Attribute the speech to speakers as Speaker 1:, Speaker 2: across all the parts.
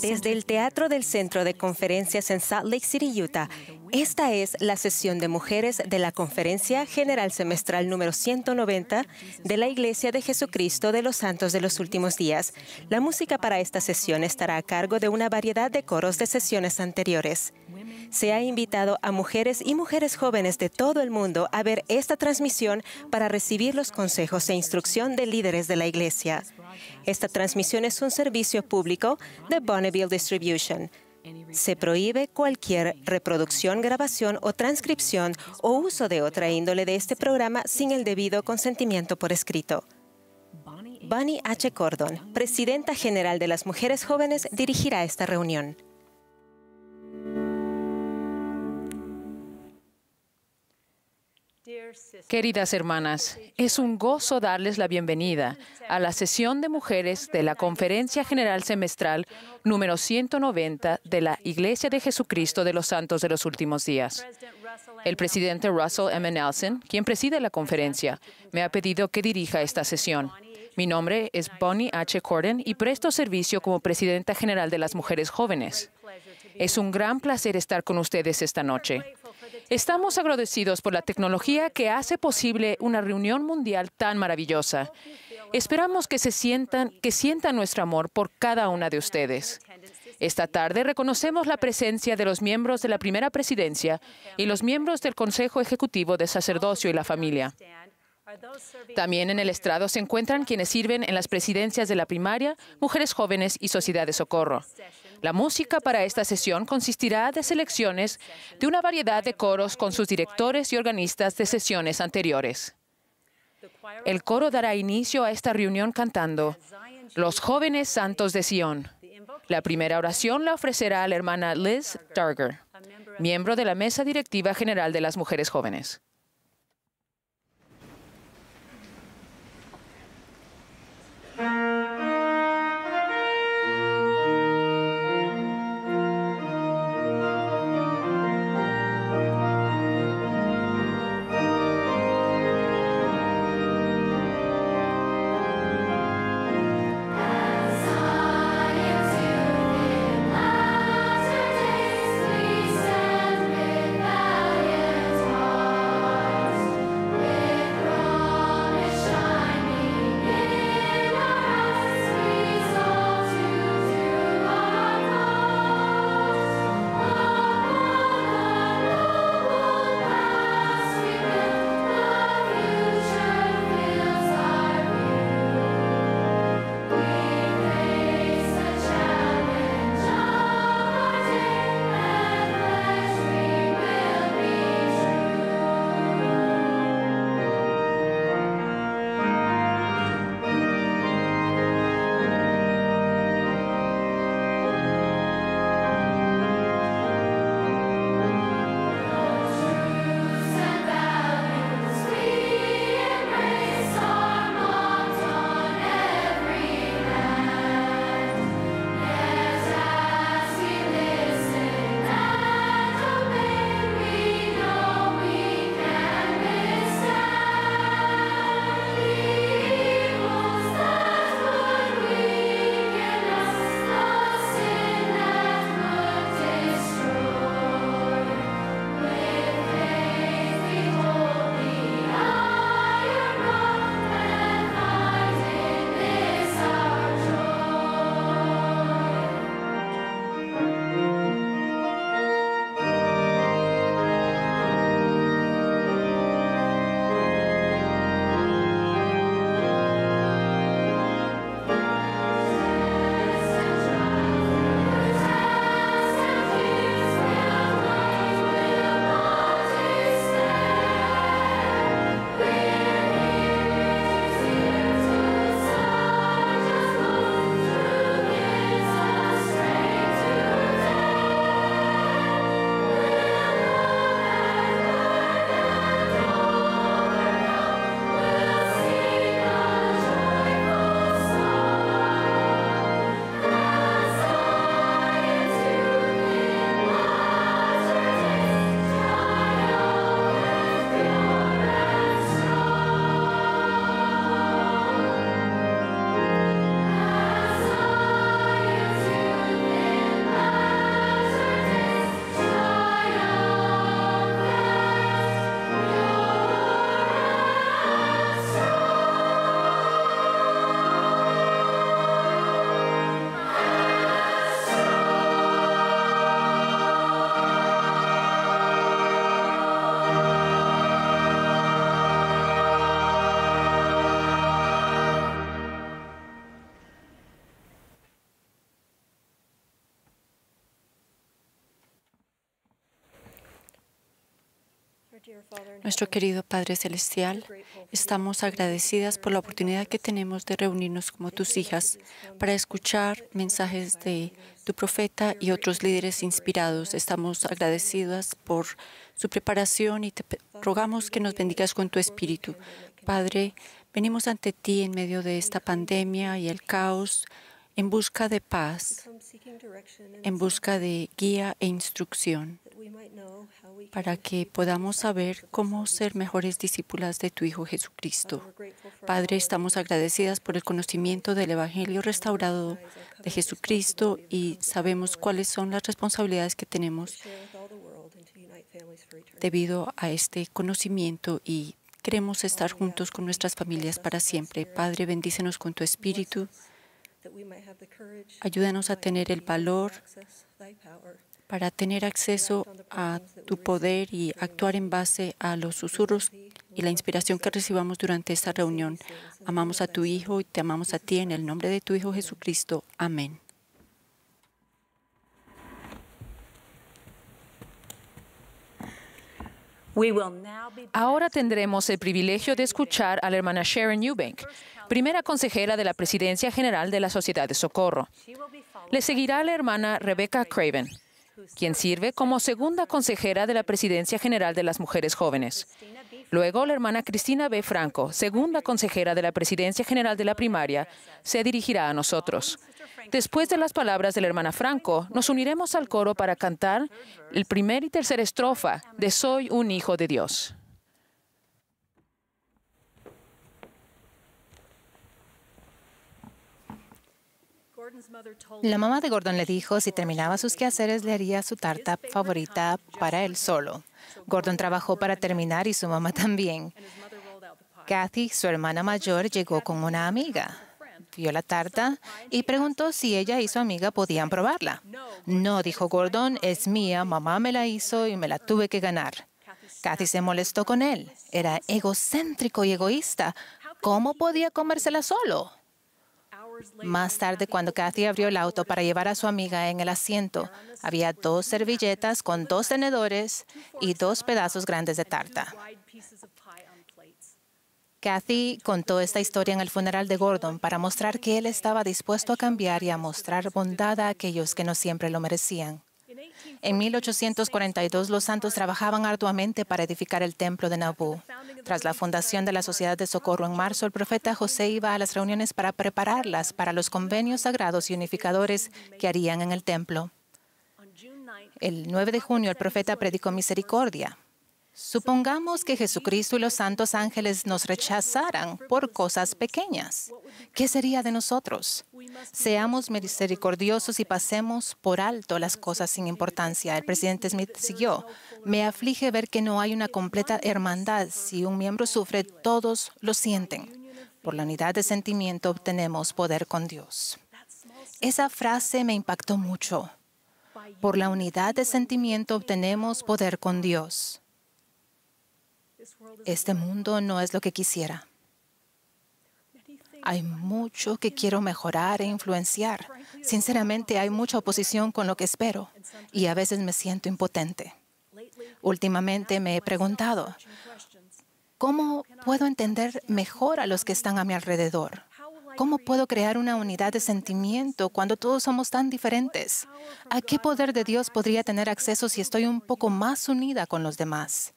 Speaker 1: Desde el Teatro del Centro de Conferencias en Salt Lake City, Utah, esta es la sesión de mujeres de la Conferencia General Semestral número 190 de la Iglesia de Jesucristo de los Santos de los Últimos Días. La música para esta sesión estará a cargo de una variedad de coros de sesiones anteriores. Se ha invitado a mujeres y mujeres jóvenes de todo el mundo a ver esta transmisión para recibir los consejos e instrucción de líderes de la Iglesia. Esta transmisión es un servicio público de Bonneville Distribution. Se prohíbe cualquier reproducción, grabación o transcripción o uso de otra índole de este programa sin el debido consentimiento por escrito. Bonnie H. Cordon, presidenta general de las Mujeres Jóvenes, dirigirá esta reunión.
Speaker 2: Queridas hermanas, es un gozo darles la bienvenida a la sesión de mujeres de la Conferencia General Semestral número 190 de la Iglesia de Jesucristo de los Santos de los Últimos Días. El presidente Russell M. Nelson, quien preside la conferencia, me ha pedido que dirija esta sesión. Mi nombre es Bonnie H. Corden y presto servicio como presidenta general de las mujeres jóvenes. Es un gran placer estar con ustedes esta noche. Estamos agradecidos por la tecnología que hace posible una reunión mundial tan maravillosa. Esperamos que se sientan, que sientan nuestro amor por cada una de ustedes. Esta tarde reconocemos la presencia de los miembros de la primera presidencia y los miembros del Consejo Ejecutivo de Sacerdocio y la Familia. También en el estrado se encuentran quienes sirven en las presidencias de la primaria, mujeres jóvenes y sociedad de socorro. La música para esta sesión consistirá de selecciones de una variedad de coros con sus directores y organistas de sesiones anteriores. El coro dará inicio a esta reunión cantando Los jóvenes santos de Sion. La primera oración la ofrecerá la hermana Liz Darger, miembro de la Mesa Directiva General de las Mujeres Jóvenes.
Speaker 3: querido Padre Celestial, estamos agradecidas por la oportunidad que tenemos de reunirnos como tus hijas para escuchar mensajes de tu profeta y otros líderes inspirados. Estamos agradecidas por su preparación y te rogamos que nos bendigas con tu espíritu. Padre, venimos ante ti en medio de esta pandemia y el caos en busca de paz, en busca de guía e instrucción para que podamos saber cómo ser mejores discípulas de tu Hijo Jesucristo. Padre, estamos agradecidas por el conocimiento del Evangelio restaurado de Jesucristo y sabemos cuáles son las responsabilidades que tenemos debido a este conocimiento y queremos estar juntos con nuestras familias para siempre. Padre, bendícenos con tu Espíritu. Ayúdanos a tener el valor para tener acceso a tu poder y actuar en base a los susurros y la inspiración que recibamos durante esta reunión. Amamos a tu Hijo y te amamos a ti en el nombre de tu Hijo Jesucristo. Amén.
Speaker 2: Ahora tendremos el privilegio de escuchar a la hermana Sharon Eubank, primera consejera de la Presidencia General de la Sociedad de Socorro. Le seguirá la hermana Rebecca Craven quien sirve como segunda consejera de la Presidencia General de las Mujeres Jóvenes. Luego, la hermana Cristina B. Franco, segunda consejera de la Presidencia General de la Primaria, se dirigirá a nosotros. Después de las palabras de la hermana Franco, nos uniremos al coro para cantar el primer y tercer estrofa de Soy un hijo de Dios.
Speaker 4: La mamá de Gordon le dijo si terminaba sus quehaceres le haría su tarta favorita para él solo. Gordon trabajó para terminar y su mamá también. Kathy, su hermana mayor, llegó con una amiga. Vio la tarta y preguntó si ella y su amiga podían probarla. No, dijo Gordon, es mía, mamá me la hizo y me la tuve que ganar. Kathy se molestó con él. Era egocéntrico y egoísta. ¿Cómo podía comérsela solo? Más tarde, cuando Kathy abrió el auto para llevar a su amiga en el asiento, había dos servilletas con dos tenedores y dos pedazos grandes de tarta. Kathy contó esta historia en el funeral de Gordon para mostrar que él estaba dispuesto a cambiar y a mostrar bondad a aquellos que no siempre lo merecían. En 1842 los santos trabajaban arduamente para edificar el templo de Nabú. Tras la fundación de la Sociedad de Socorro en marzo, el profeta José iba a las reuniones para prepararlas para los convenios sagrados y unificadores que harían en el templo. El 9 de junio el profeta predicó misericordia Supongamos que Jesucristo y los santos ángeles nos rechazaran por cosas pequeñas. ¿Qué sería de nosotros? Seamos misericordiosos y pasemos por alto las cosas sin importancia. El presidente Smith siguió. Me aflige ver que no hay una completa hermandad. Si un miembro sufre, todos lo sienten. Por la unidad de sentimiento obtenemos poder con Dios. Esa frase me impactó mucho. Por la unidad de sentimiento obtenemos poder con Dios. Este mundo no es lo que quisiera. Hay mucho que quiero mejorar e influenciar. Sinceramente, hay mucha oposición con lo que espero y a veces me siento impotente. Últimamente me he preguntado, ¿cómo puedo entender mejor a los que están a mi alrededor? ¿Cómo puedo crear una unidad de sentimiento cuando todos somos tan diferentes? ¿A qué poder de Dios podría tener acceso si estoy un poco más unida con los demás?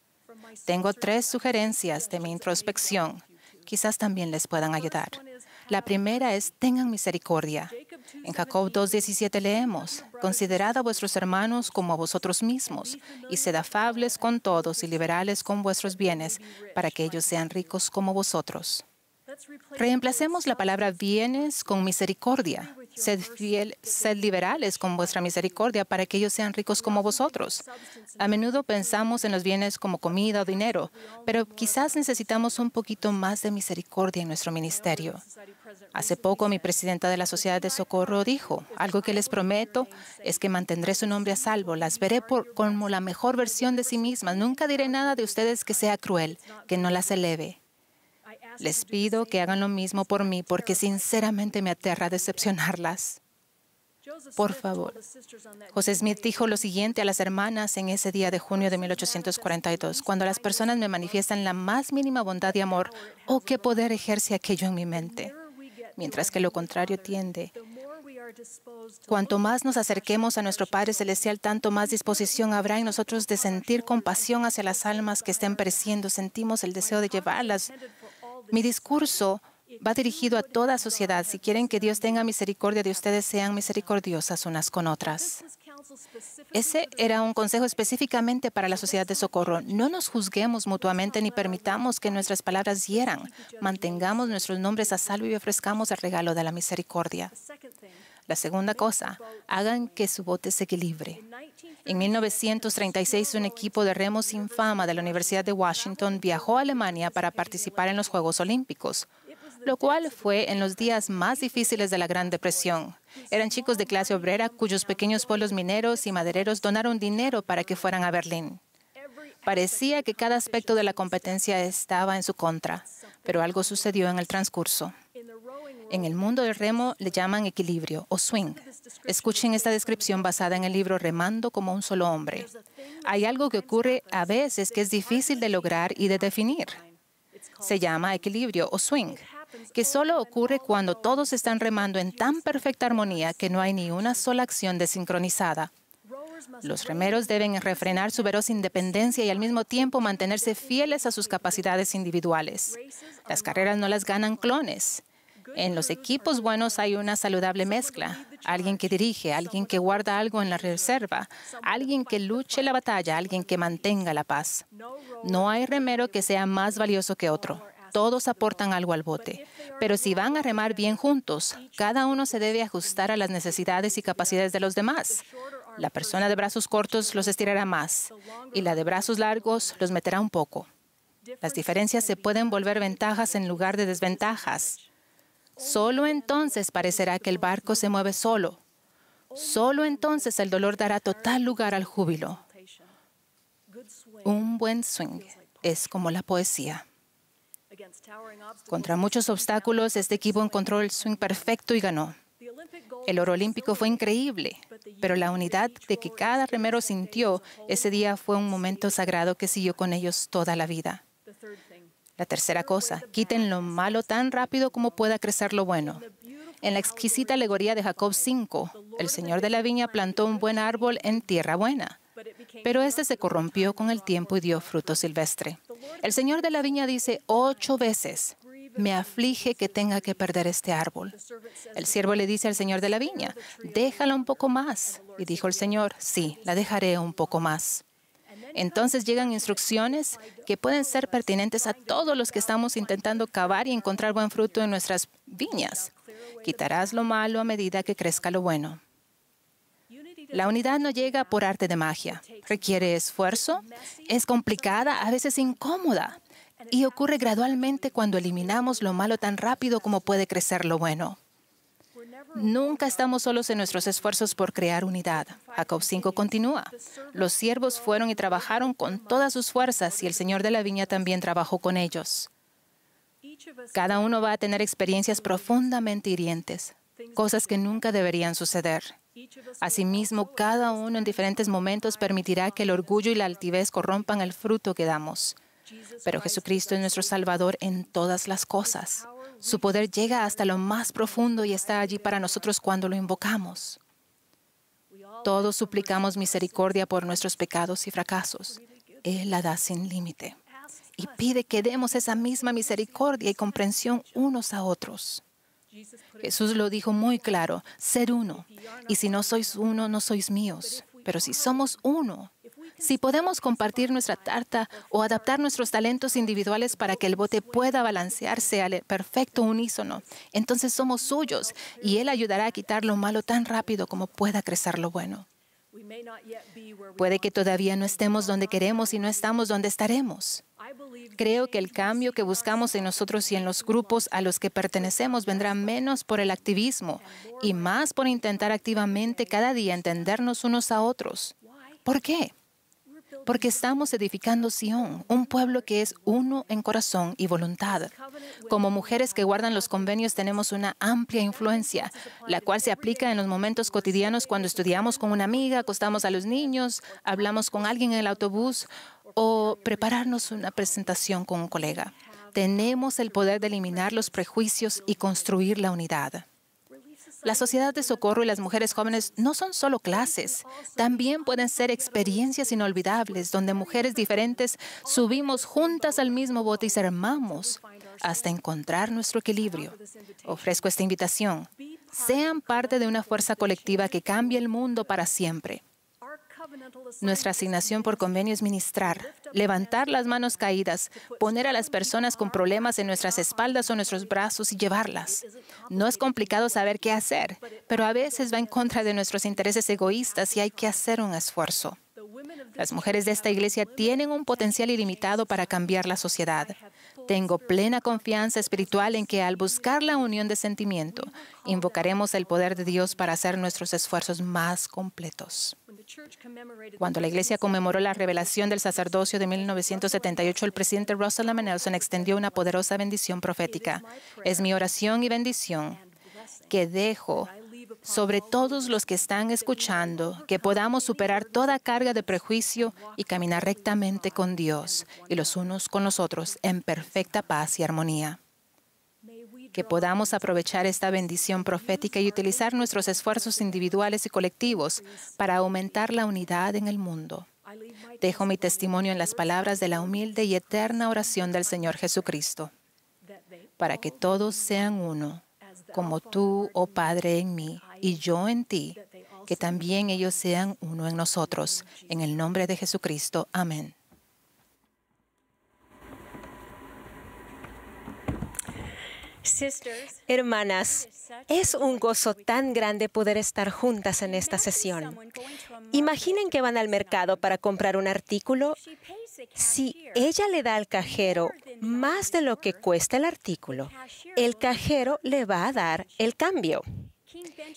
Speaker 4: Tengo tres sugerencias de mi introspección. Quizás también les puedan ayudar. La primera es, tengan misericordia. En Jacob 2.17 leemos, Considerad a vuestros hermanos como a vosotros mismos, y sed afables con todos y liberales con vuestros bienes, para que ellos sean ricos como vosotros. Reemplacemos la palabra bienes con misericordia. Sed fiel, liberales con vuestra misericordia para que ellos sean ricos como vosotros. A menudo pensamos en los bienes como comida o dinero, pero quizás necesitamos un poquito más de misericordia en nuestro ministerio. Hace poco mi presidenta de la Sociedad de Socorro dijo, algo que les prometo es que mantendré su nombre a salvo, las veré como la mejor versión de sí mismas, nunca diré nada de ustedes que sea cruel, que no las eleve. Les pido que hagan lo mismo por mí porque sinceramente me aterra decepcionarlas. Por favor. José Smith dijo lo siguiente a las hermanas en ese día de junio de 1842. Cuando las personas me manifiestan la más mínima bondad y amor, oh, qué poder ejerce aquello en mi mente. Mientras que lo contrario tiende. Cuanto más nos acerquemos a nuestro Padre Celestial, tanto más disposición habrá en nosotros de sentir compasión hacia las almas que estén pereciendo. Sentimos el deseo de llevarlas mi discurso va dirigido a toda sociedad. Si quieren que Dios tenga misericordia de ustedes, sean misericordiosas unas con otras. Ese era un consejo específicamente para la sociedad de socorro. No nos juzguemos mutuamente ni permitamos que nuestras palabras hieran. Mantengamos nuestros nombres a salvo y ofrezcamos el regalo de la misericordia. La segunda cosa, hagan que su bote se equilibre. En 1936, un equipo de remos sin fama de la Universidad de Washington viajó a Alemania para participar en los Juegos Olímpicos, lo cual fue en los días más difíciles de la Gran Depresión. Eran chicos de clase obrera cuyos pequeños pueblos mineros y madereros donaron dinero para que fueran a Berlín. Parecía que cada aspecto de la competencia estaba en su contra, pero algo sucedió en el transcurso. En el mundo del remo le llaman equilibrio o swing. Escuchen esta descripción basada en el libro Remando como un solo hombre. Hay algo que ocurre a veces que es difícil de lograr y de definir. Se llama equilibrio o swing, que solo ocurre cuando todos están remando en tan perfecta armonía que no hay ni una sola acción desincronizada. Los remeros deben refrenar su veloz independencia y al mismo tiempo mantenerse fieles a sus capacidades individuales. Las carreras no las ganan clones. En los equipos buenos hay una saludable mezcla. Alguien que dirige, alguien que guarda algo en la reserva, alguien que luche la batalla, alguien que mantenga la paz. No hay remero que sea más valioso que otro. Todos aportan algo al bote. Pero si van a remar bien juntos, cada uno se debe ajustar a las necesidades y capacidades de los demás. La persona de brazos cortos los estirará más y la de brazos largos los meterá un poco. Las diferencias se pueden volver ventajas en lugar de desventajas. Solo entonces parecerá que el barco se mueve solo. Solo entonces el dolor dará total lugar al júbilo. Un buen swing es como la poesía. Contra muchos obstáculos, este equipo encontró el swing perfecto y ganó. El oro olímpico fue increíble, pero la unidad de que cada remero sintió ese día fue un momento sagrado que siguió con ellos toda la vida. La tercera cosa, quiten lo malo tan rápido como pueda crecer lo bueno. En la exquisita alegoría de Jacob 5, el Señor de la viña plantó un buen árbol en tierra buena, pero este se corrompió con el tiempo y dio fruto silvestre. El Señor de la viña dice ocho veces, me aflige que tenga que perder este árbol. El siervo le dice al Señor de la viña, déjala un poco más. Y dijo el Señor, sí, la dejaré un poco más. Entonces llegan instrucciones que pueden ser pertinentes a todos los que estamos intentando cavar y encontrar buen fruto en nuestras viñas. Quitarás lo malo a medida que crezca lo bueno. La unidad no llega por arte de magia. Requiere esfuerzo, es complicada, a veces incómoda, y ocurre gradualmente cuando eliminamos lo malo tan rápido como puede crecer lo bueno. Nunca estamos solos en nuestros esfuerzos por crear unidad. Jacob 5 continúa. Los siervos fueron y trabajaron con todas sus fuerzas y el Señor de la viña también trabajó con ellos. Cada uno va a tener experiencias profundamente hirientes, cosas que nunca deberían suceder. Asimismo, cada uno en diferentes momentos permitirá que el orgullo y la altivez corrompan el fruto que damos. Pero Jesucristo es nuestro Salvador en todas las cosas, su poder llega hasta lo más profundo y está allí para nosotros cuando lo invocamos. Todos suplicamos misericordia por nuestros pecados y fracasos. Él la da sin límite y pide que demos esa misma misericordia y comprensión unos a otros. Jesús lo dijo muy claro, ser uno. Y si no sois uno, no sois míos. Pero si somos uno, si podemos compartir nuestra tarta o adaptar nuestros talentos individuales para que el bote pueda balancearse al perfecto unísono, entonces somos suyos y Él ayudará a quitar lo malo tan rápido como pueda crecer lo bueno. Puede que todavía no estemos donde queremos y no estamos donde estaremos. Creo que el cambio que buscamos en nosotros y en los grupos a los que pertenecemos vendrá menos por el activismo y más por intentar activamente cada día entendernos unos a otros. ¿Por qué? porque estamos edificando Sion, un pueblo que es uno en corazón y voluntad. Como mujeres que guardan los convenios tenemos una amplia influencia, la cual se aplica en los momentos cotidianos cuando estudiamos con una amiga, acostamos a los niños, hablamos con alguien en el autobús o prepararnos una presentación con un colega. Tenemos el poder de eliminar los prejuicios y construir la unidad. La sociedad de socorro y las mujeres jóvenes no son solo clases, también pueden ser experiencias inolvidables donde mujeres diferentes subimos juntas al mismo bote y armamos hasta encontrar nuestro equilibrio. Ofrezco esta invitación. Sean parte de una fuerza colectiva que cambie el mundo para siempre. Nuestra asignación por convenio es ministrar, levantar las manos caídas, poner a las personas con problemas en nuestras espaldas o nuestros brazos y llevarlas. No es complicado saber qué hacer, pero a veces va en contra de nuestros intereses egoístas y hay que hacer un esfuerzo. Las mujeres de esta iglesia tienen un potencial ilimitado para cambiar la sociedad. Tengo plena confianza espiritual en que al buscar la unión de sentimiento, invocaremos el poder de Dios para hacer nuestros esfuerzos más completos. Cuando la iglesia conmemoró la revelación del sacerdocio de 1978, el presidente Russell M. Nelson extendió una poderosa bendición profética. Es mi oración y bendición que dejo sobre todos los que están escuchando, que podamos superar toda carga de prejuicio y caminar rectamente con Dios y los unos con los otros en perfecta paz y armonía. Que podamos aprovechar esta bendición profética y utilizar nuestros esfuerzos individuales y colectivos para aumentar la unidad en el mundo. Dejo mi testimonio en las palabras de la humilde y eterna oración del Señor Jesucristo, para que todos sean uno, como tú, oh Padre, en mí y yo en ti, que también ellos sean uno en nosotros. En el nombre de Jesucristo. Amén.
Speaker 1: Hermanas, es un gozo tan grande poder estar juntas en esta sesión. Imaginen que van al mercado para comprar un artículo. Si ella le da al cajero más de lo que cuesta el artículo, el cajero le va a dar el cambio.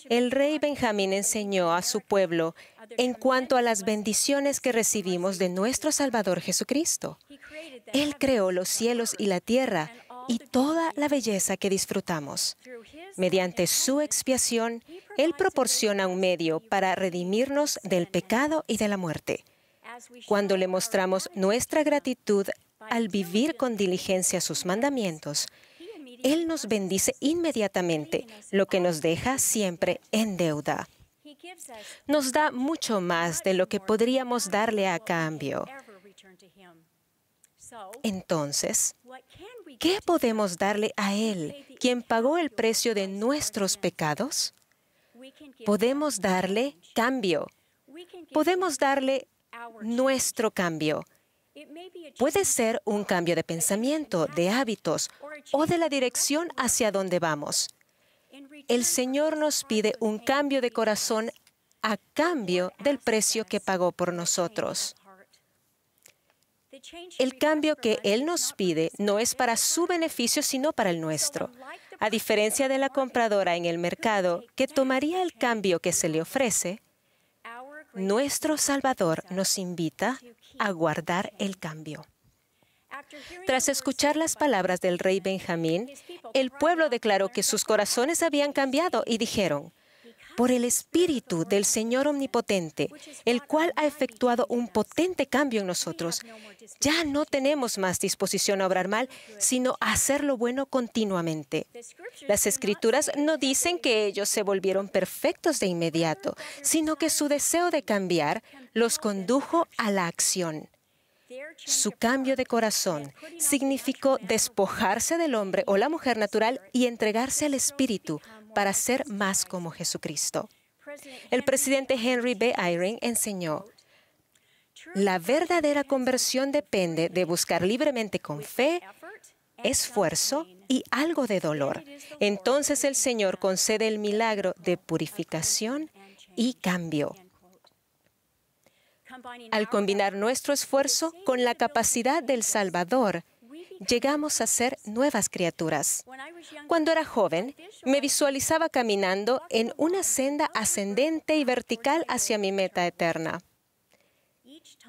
Speaker 1: El rey Benjamín enseñó a su pueblo en cuanto a las bendiciones que recibimos de nuestro Salvador Jesucristo. Él creó los cielos y la tierra y toda la belleza que disfrutamos. Mediante su expiación, Él proporciona un medio para redimirnos del pecado y de la muerte. Cuando le mostramos nuestra gratitud al vivir con diligencia sus mandamientos, él nos bendice inmediatamente, lo que nos deja siempre en deuda. Nos da mucho más de lo que podríamos darle a cambio. Entonces, ¿qué podemos darle a Él, quien pagó el precio de nuestros pecados? Podemos darle cambio. Podemos darle nuestro cambio, Puede ser un cambio de pensamiento, de hábitos o de la dirección hacia donde vamos. El Señor nos pide un cambio de corazón a cambio del precio que pagó por nosotros. El cambio que Él nos pide no es para su beneficio, sino para el nuestro. A diferencia de la compradora en el mercado que tomaría el cambio que se le ofrece, nuestro Salvador nos invita aguardar el cambio. Tras escuchar las palabras del rey Benjamín, el pueblo declaró que sus corazones habían cambiado y dijeron, por el Espíritu del Señor Omnipotente, el cual ha efectuado un potente cambio en nosotros. Ya no tenemos más disposición a obrar mal, sino a hacer lo bueno continuamente. Las Escrituras no dicen que ellos se volvieron perfectos de inmediato, sino que su deseo de cambiar los condujo a la acción. Su cambio de corazón significó despojarse del hombre o la mujer natural y entregarse al Espíritu para ser más como Jesucristo. El presidente Henry B. Eyring enseñó, la verdadera conversión depende de buscar libremente con fe, esfuerzo y algo de dolor. Entonces el Señor concede el milagro de purificación y cambio. Al combinar nuestro esfuerzo con la capacidad del Salvador, llegamos a ser nuevas criaturas. Cuando era joven, me visualizaba caminando en una senda ascendente y vertical hacia mi meta eterna.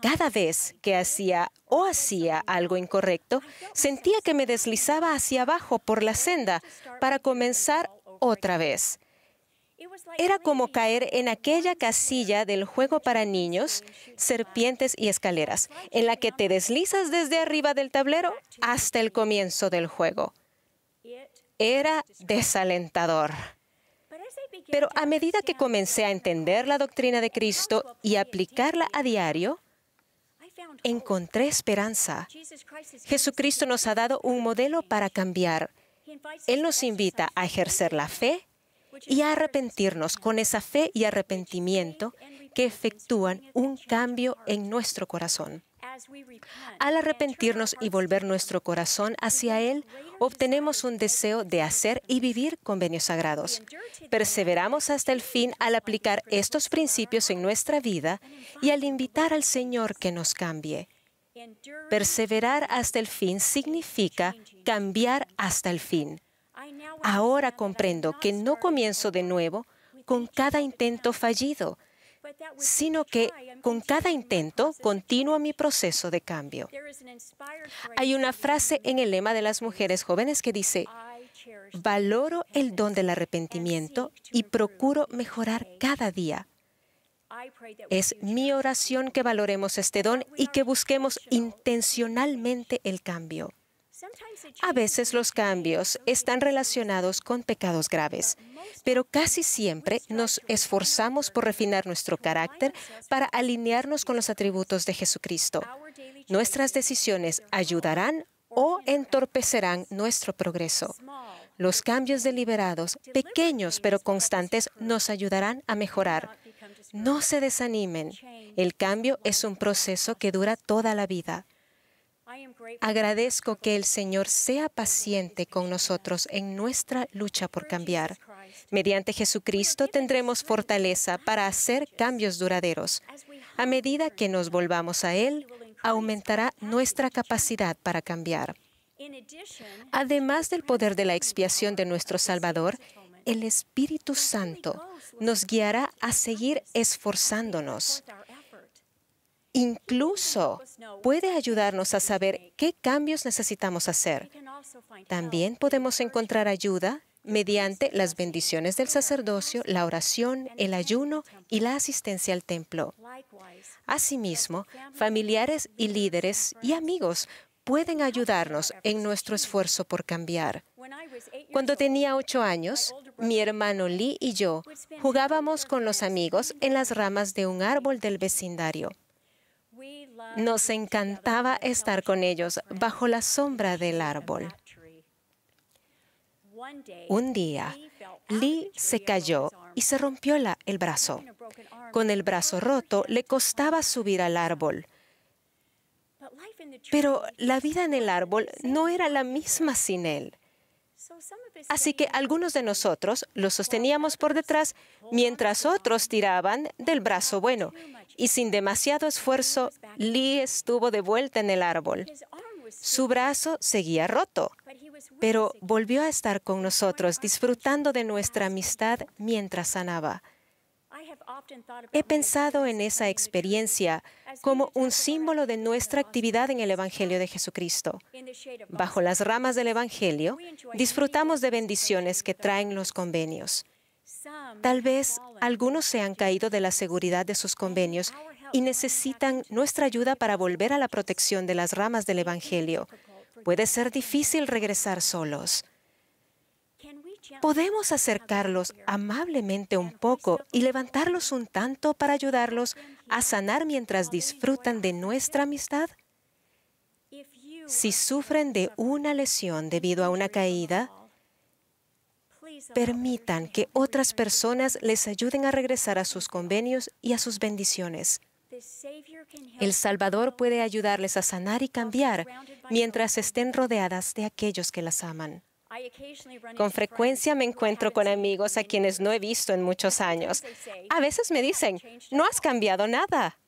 Speaker 1: Cada vez que hacía o hacía algo incorrecto, sentía que me deslizaba hacia abajo por la senda para comenzar otra vez era como caer en aquella casilla del juego para niños, serpientes y escaleras, en la que te deslizas desde arriba del tablero hasta el comienzo del juego. Era desalentador. Pero a medida que comencé a entender la doctrina de Cristo y aplicarla a diario, encontré esperanza. Jesucristo nos ha dado un modelo para cambiar. Él nos invita a ejercer la fe y arrepentirnos con esa fe y arrepentimiento que efectúan un cambio en nuestro corazón. Al arrepentirnos y volver nuestro corazón hacia Él, obtenemos un deseo de hacer y vivir convenios sagrados. Perseveramos hasta el fin al aplicar estos principios en nuestra vida y al invitar al Señor que nos cambie. Perseverar hasta el fin significa cambiar hasta el fin. Ahora comprendo que no comienzo de nuevo con cada intento fallido, sino que con cada intento continúo mi proceso de cambio. Hay una frase en el lema de las mujeres jóvenes que dice, valoro el don del arrepentimiento y procuro mejorar cada día. Es mi oración que valoremos este don y que busquemos intencionalmente el cambio. A veces los cambios están relacionados con pecados graves, pero casi siempre nos esforzamos por refinar nuestro carácter para alinearnos con los atributos de Jesucristo. Nuestras decisiones ayudarán o entorpecerán nuestro progreso. Los cambios deliberados, pequeños pero constantes, nos ayudarán a mejorar. No se desanimen. El cambio es un proceso que dura toda la vida. Agradezco que el Señor sea paciente con nosotros en nuestra lucha por cambiar. Mediante Jesucristo tendremos fortaleza para hacer cambios duraderos. A medida que nos volvamos a Él, aumentará nuestra capacidad para cambiar. Además del poder de la expiación de nuestro Salvador, el Espíritu Santo nos guiará a seguir esforzándonos incluso puede ayudarnos a saber qué cambios necesitamos hacer. También podemos encontrar ayuda mediante las bendiciones del sacerdocio, la oración, el ayuno y la asistencia al templo. Asimismo, familiares y líderes y amigos pueden ayudarnos en nuestro esfuerzo por cambiar. Cuando tenía ocho años, mi hermano Lee y yo jugábamos con los amigos en las ramas de un árbol del vecindario. Nos encantaba estar con ellos bajo la sombra del árbol. Un día, Lee se cayó y se rompió el brazo. Con el brazo roto, le costaba subir al árbol. Pero la vida en el árbol no era la misma sin él. Así que algunos de nosotros lo sosteníamos por detrás mientras otros tiraban del brazo bueno y sin demasiado esfuerzo Lee estuvo de vuelta en el árbol. Su brazo seguía roto, pero volvió a estar con nosotros disfrutando de nuestra amistad mientras sanaba. He pensado en esa experiencia como un símbolo de nuestra actividad en el Evangelio de Jesucristo. Bajo las ramas del Evangelio, disfrutamos de bendiciones que traen los convenios. Tal vez algunos se han caído de la seguridad de sus convenios y necesitan nuestra ayuda para volver a la protección de las ramas del Evangelio. Puede ser difícil regresar solos podemos acercarlos amablemente un poco y levantarlos un tanto para ayudarlos a sanar mientras disfrutan de nuestra amistad? Si sufren de una lesión debido a una caída, permitan que otras personas les ayuden a regresar a sus convenios y a sus bendiciones. El Salvador puede ayudarles a sanar y cambiar mientras estén rodeadas de aquellos que las aman. Con frecuencia me encuentro con amigos a quienes no he visto en muchos años. A veces me dicen, no has cambiado nada.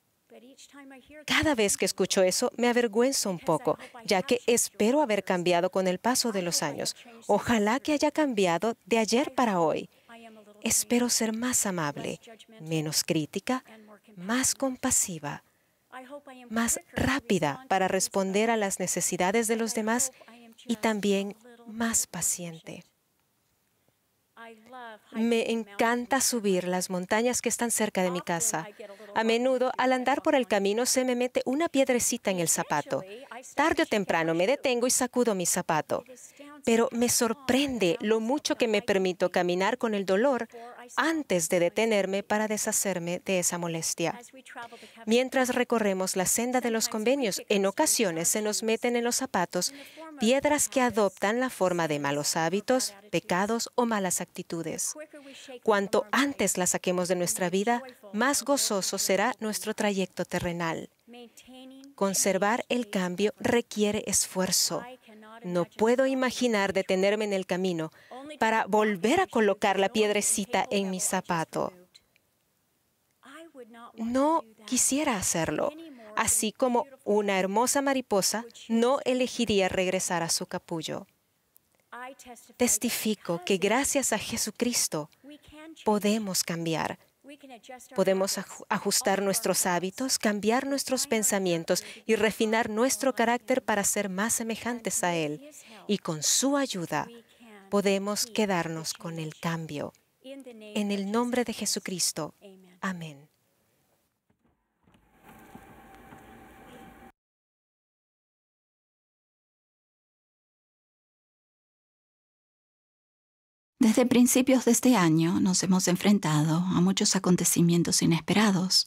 Speaker 1: Cada vez que escucho eso me avergüenzo un poco, ya que espero haber cambiado con el paso de los años. Ojalá que haya cambiado de ayer para hoy. Espero ser más amable, menos crítica, más compasiva,
Speaker 3: más rápida
Speaker 1: para responder a las necesidades de los demás y también más paciente. Me encanta subir las montañas que están cerca de mi casa. A menudo, al andar por el camino, se me mete una piedrecita en el zapato. Tarde o temprano me detengo y sacudo mi zapato. Pero me sorprende lo mucho que me permito caminar con el dolor antes de detenerme para deshacerme de esa molestia. Mientras recorremos la senda de los convenios, en ocasiones se nos meten en los zapatos piedras que adoptan la forma de malos hábitos, pecados o malas actitudes. Cuanto antes la saquemos de nuestra vida, más gozoso será nuestro trayecto terrenal. Conservar el cambio requiere esfuerzo. No puedo imaginar detenerme en el camino para volver a colocar la piedrecita en mi zapato. No quisiera hacerlo, así como una hermosa mariposa no elegiría regresar a su capullo. Testifico que gracias a Jesucristo podemos cambiar. Podemos ajustar nuestros hábitos, cambiar nuestros pensamientos y refinar nuestro carácter para ser más semejantes a Él. Y con su ayuda podemos quedarnos con el cambio. En el nombre de Jesucristo. Amén.
Speaker 5: Desde principios de este año nos hemos enfrentado a muchos acontecimientos inesperados.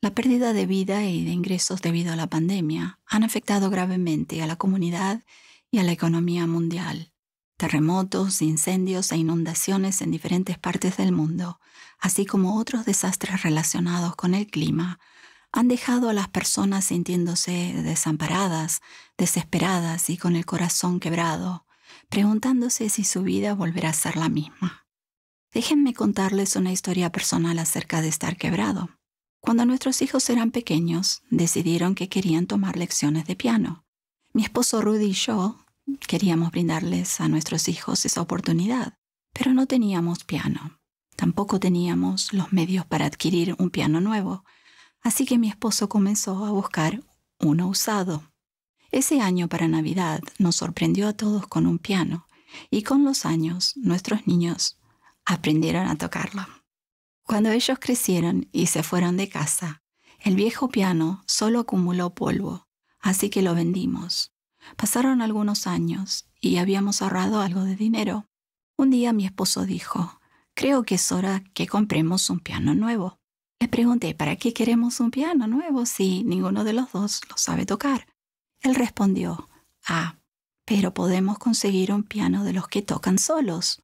Speaker 5: La pérdida de vida y de ingresos debido a la pandemia han afectado gravemente a la comunidad y a la economía mundial. Terremotos, incendios e inundaciones en diferentes partes del mundo, así como otros desastres relacionados con el clima, han dejado a las personas sintiéndose desamparadas, desesperadas y con el corazón quebrado preguntándose si su vida volverá a ser la misma. Déjenme contarles una historia personal acerca de estar quebrado. Cuando nuestros hijos eran pequeños, decidieron que querían tomar lecciones de piano. Mi esposo Rudy y yo queríamos brindarles a nuestros hijos esa oportunidad, pero no teníamos piano. Tampoco teníamos los medios para adquirir un piano nuevo, así que mi esposo comenzó a buscar uno usado. Ese año para Navidad nos sorprendió a todos con un piano y con los años nuestros niños aprendieron a tocarlo. Cuando ellos crecieron y se fueron de casa, el viejo piano solo acumuló polvo, así que lo vendimos. Pasaron algunos años y habíamos ahorrado algo de dinero. Un día mi esposo dijo, creo que es hora que compremos un piano nuevo. Le pregunté, ¿para qué queremos un piano nuevo si ninguno de los dos lo sabe tocar? Él respondió, Ah, pero podemos conseguir un piano de los que tocan solos.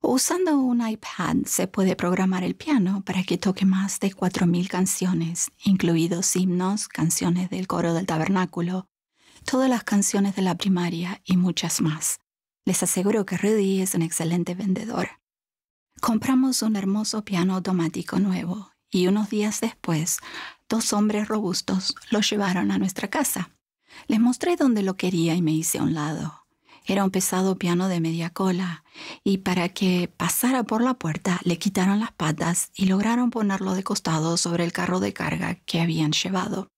Speaker 5: Usando un iPad se puede programar el piano para que toque más de 4.000 canciones, incluidos himnos, canciones del coro del tabernáculo, todas las canciones de la primaria y muchas más. Les aseguro que Rudy es un excelente vendedor. Compramos un hermoso piano automático nuevo y unos días después, dos hombres robustos lo llevaron a nuestra casa. Les mostré dónde lo quería y me hice a un lado. Era un pesado piano de media cola, y para que pasara por la puerta le quitaron las patas y lograron ponerlo de costado sobre el carro de carga que habían llevado.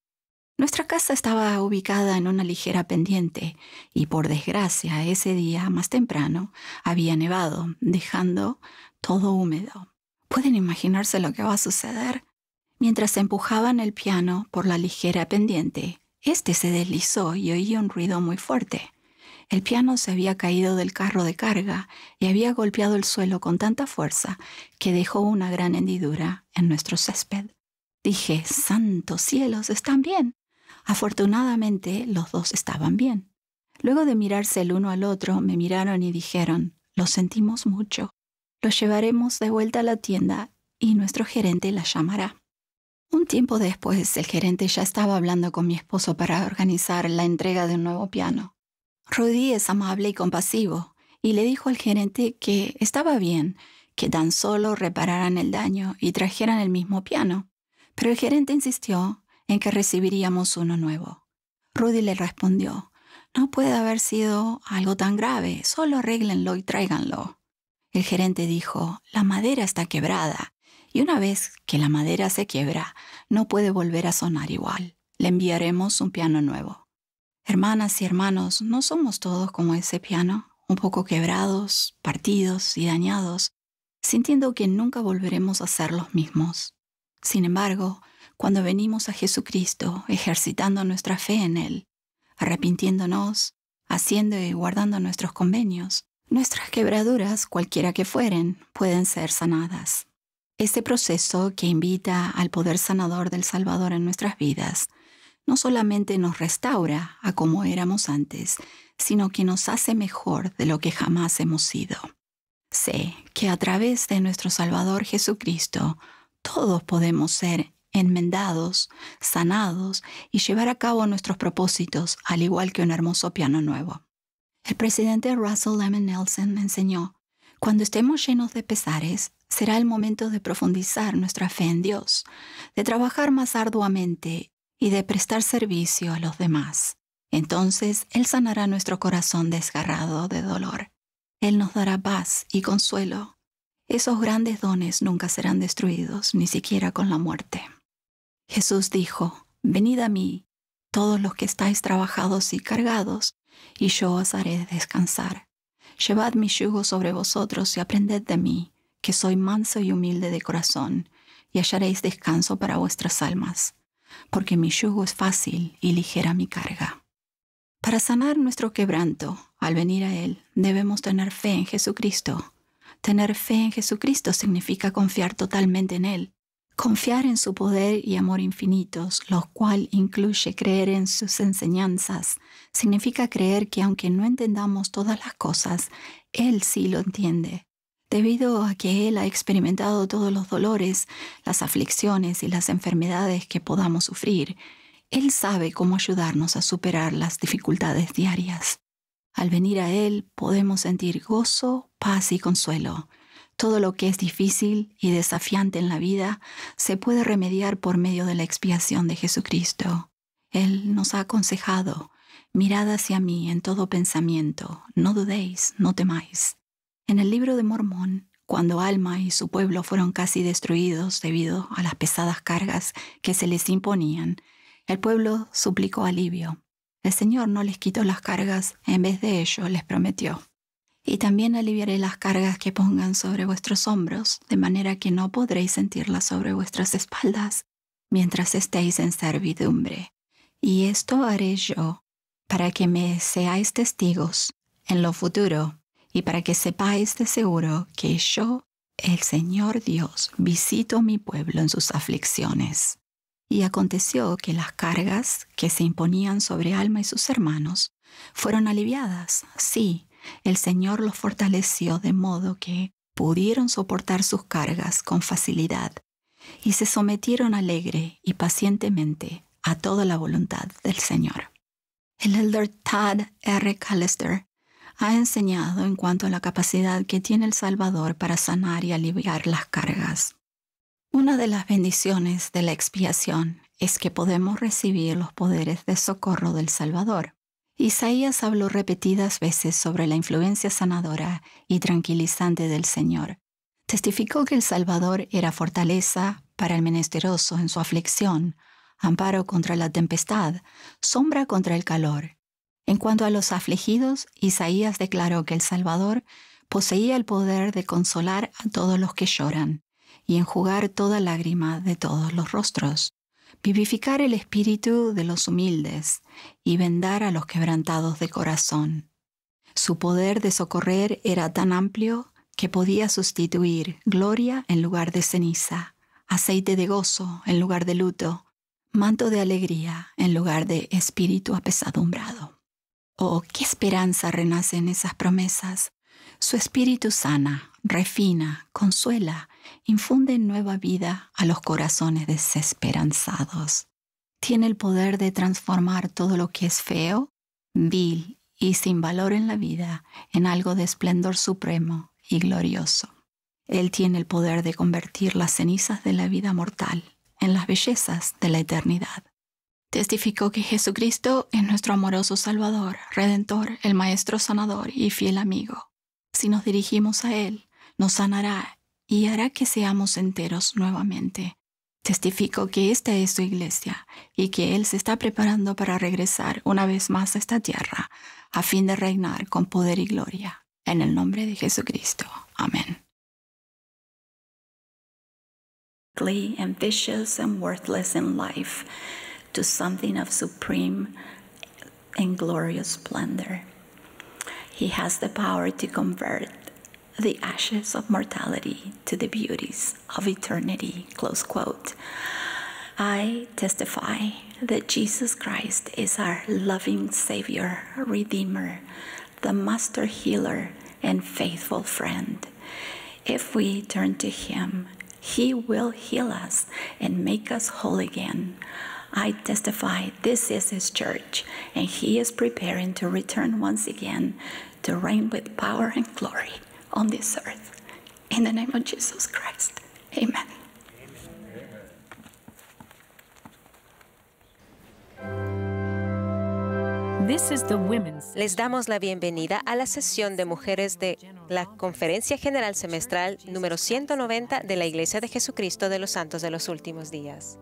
Speaker 5: Nuestra casa estaba ubicada en una ligera pendiente y por desgracia ese día más temprano había nevado, dejando todo húmedo. ¿Pueden imaginarse lo que va a suceder? Mientras empujaban el piano por la ligera pendiente, este se deslizó y oí un ruido muy fuerte. El piano se había caído del carro de carga y había golpeado el suelo con tanta fuerza que dejó una gran hendidura en nuestro césped. Dije, Santos cielos, están bien. Afortunadamente los dos estaban bien. Luego de mirarse el uno al otro, me miraron y dijeron, lo sentimos mucho. Lo llevaremos de vuelta a la tienda y nuestro gerente la llamará. Un tiempo después, el gerente ya estaba hablando con mi esposo para organizar la entrega de un nuevo piano. Rudy es amable y compasivo, y le dijo al gerente que estaba bien, que tan solo repararan el daño y trajeran el mismo piano. Pero el gerente insistió en que recibiríamos uno nuevo. Rudy le respondió, no puede haber sido algo tan grave, solo arréglenlo y tráiganlo. El gerente dijo, la madera está quebrada y una vez que la madera se quiebra, no puede volver a sonar igual. Le enviaremos un piano nuevo. Hermanas y hermanos, no somos todos como ese piano, un poco quebrados, partidos y dañados, sintiendo que nunca volveremos a ser los mismos. Sin embargo, cuando venimos a Jesucristo, ejercitando nuestra fe en Él, arrepintiéndonos, haciendo y guardando nuestros convenios, nuestras quebraduras, cualquiera que fueren, pueden ser sanadas. Este proceso que invita al poder sanador del Salvador en nuestras vidas no solamente nos restaura a como éramos antes, sino que nos hace mejor de lo que jamás hemos sido. Sé que a través de nuestro Salvador Jesucristo todos podemos ser enmendados, sanados y llevar a cabo nuestros propósitos al igual que un hermoso piano nuevo. El presidente Russell Lemon Nelson enseñó, cuando estemos llenos de pesares, será el momento de profundizar nuestra fe en Dios, de trabajar más arduamente y de prestar servicio a los demás. Entonces Él sanará nuestro corazón desgarrado de dolor. Él nos dará paz y consuelo. Esos grandes dones nunca serán destruidos, ni siquiera con la muerte. Jesús dijo, Venid a mí, todos los que estáis trabajados y cargados, y yo os haré descansar. Llevad mi yugo sobre vosotros y aprended de mí que soy manso y humilde de corazón, y hallaréis descanso para vuestras almas, porque mi yugo es fácil y ligera mi carga. Para sanar nuestro quebranto, al venir a Él, debemos tener fe en Jesucristo. Tener fe en Jesucristo significa confiar totalmente en Él, confiar en su poder y amor infinitos, lo cual incluye creer en sus enseñanzas. Significa creer que aunque no entendamos todas las cosas, Él sí lo entiende Debido a que Él ha experimentado todos los dolores, las aflicciones y las enfermedades que podamos sufrir, Él sabe cómo ayudarnos a superar las dificultades diarias. Al venir a Él podemos sentir gozo, paz y consuelo. Todo lo que es difícil y desafiante en la vida se puede remediar por medio de la expiación de Jesucristo. Él nos ha aconsejado, mirad hacia mí en todo pensamiento, no dudéis, no temáis. En el libro de Mormón, cuando Alma y su pueblo fueron casi destruidos debido a las pesadas cargas que se les imponían, el pueblo suplicó alivio. El Señor no les quitó las cargas, en vez de ello les prometió. Y también aliviaré las cargas que pongan sobre vuestros hombros, de manera que no podréis sentirlas sobre vuestras espaldas mientras estéis en servidumbre. Y esto haré yo, para que me seáis testigos en lo futuro y para que sepáis de seguro que yo, el Señor Dios, visito mi pueblo en sus aflicciones. Y aconteció que las cargas que se imponían sobre Alma y sus hermanos fueron aliviadas. Sí, el Señor los fortaleció de modo que pudieron soportar sus cargas con facilidad y se sometieron alegre y pacientemente a toda la voluntad del Señor. El elder Tad R. Callister ha enseñado en cuanto a la capacidad que tiene el Salvador para sanar y aliviar las cargas. Una de las bendiciones de la expiación es que podemos recibir los poderes de socorro del Salvador. Isaías habló repetidas veces sobre la influencia sanadora y tranquilizante del Señor. Testificó que el Salvador era fortaleza para el menesteroso en su aflicción, amparo contra la tempestad, sombra contra el calor en cuanto a los afligidos, Isaías declaró que el Salvador poseía el poder de consolar a todos los que lloran y enjugar toda lágrima de todos los rostros, vivificar el espíritu de los humildes y vendar a los quebrantados de corazón. Su poder de socorrer era tan amplio que podía sustituir gloria en lugar de ceniza, aceite de gozo en lugar de luto, manto de alegría en lugar de espíritu apesadumbrado. Oh, qué esperanza renace en esas promesas. Su espíritu sana, refina, consuela, infunde nueva vida a los corazones desesperanzados. Tiene el poder de transformar todo lo que es feo, vil y sin valor en la vida en algo de esplendor supremo y glorioso. Él tiene el poder de convertir las cenizas de la vida mortal en las bellezas de la eternidad. Testifico que Jesucristo es nuestro amoroso Salvador, Redentor, el Maestro Sanador y fiel amigo. Si nos dirigimos a Él, nos sanará y hará que seamos enteros nuevamente. Testifico que esta es su iglesia y que Él se está preparando para regresar una vez más a esta tierra a fin de reinar con poder y gloria. En el nombre de Jesucristo. Amén. to something of supreme and glorious splendor. He has the power to convert the ashes of mortality to the beauties of eternity. Close quote. I testify that Jesus Christ is our loving Savior, Redeemer, the Master Healer, and faithful friend. If we turn to Him, He will heal us and make us whole again. I testify this is his church, and he is preparing to return once again to reign with power and glory on this earth. In the name of Jesus Christ, amen.
Speaker 1: Les damos la bienvenida a la sesión de mujeres de la Conferencia General Semestral número 190 de la Iglesia de Jesucristo de los Santos de los Últimos Días.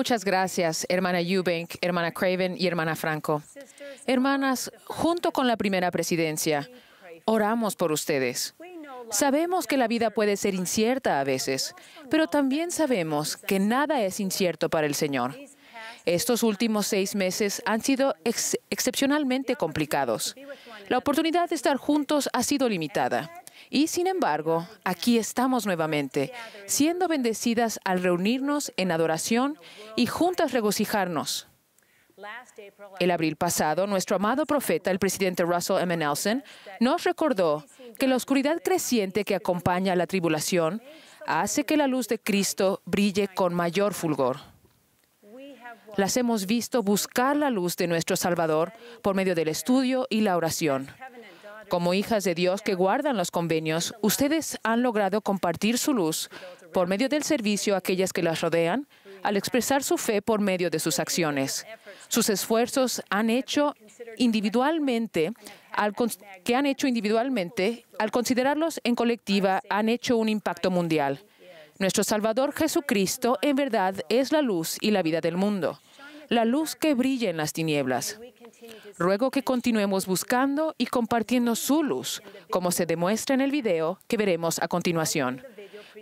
Speaker 2: Muchas gracias, hermana Eubank, hermana Craven y hermana Franco. Hermanas, junto con la primera presidencia, oramos por ustedes. Sabemos que la vida puede ser incierta a veces, pero también sabemos que nada es incierto para el Señor. Estos últimos seis meses han sido excepcionalmente complicados. La oportunidad de estar juntos ha sido limitada. Y sin embargo, aquí estamos nuevamente, siendo bendecidas al reunirnos en adoración y juntas regocijarnos. El abril pasado, nuestro amado profeta, el presidente Russell M. Nelson, nos recordó que la oscuridad creciente que acompaña a la tribulación hace que la luz de Cristo brille con mayor fulgor. Las hemos visto buscar la luz de nuestro Salvador por medio del estudio y la oración. Como hijas de Dios que guardan los convenios, ustedes han logrado compartir su luz por medio del servicio a aquellas que las rodean, al expresar su fe por medio de sus acciones. Sus esfuerzos han hecho individualmente, al que han hecho individualmente, al considerarlos en colectiva, han hecho un impacto mundial. Nuestro Salvador Jesucristo en verdad es la luz y la vida del mundo, la luz que brilla en las tinieblas. Ruego que continuemos buscando y compartiendo su luz, como se demuestra en el video que veremos a continuación.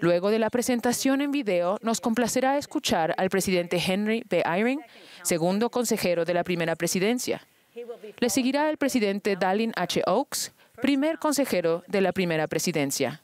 Speaker 2: Luego de la presentación en video, nos complacerá escuchar al presidente Henry B. Eyring, segundo consejero de la primera presidencia. Le seguirá el presidente Dallin H. Oaks, primer consejero de la primera presidencia.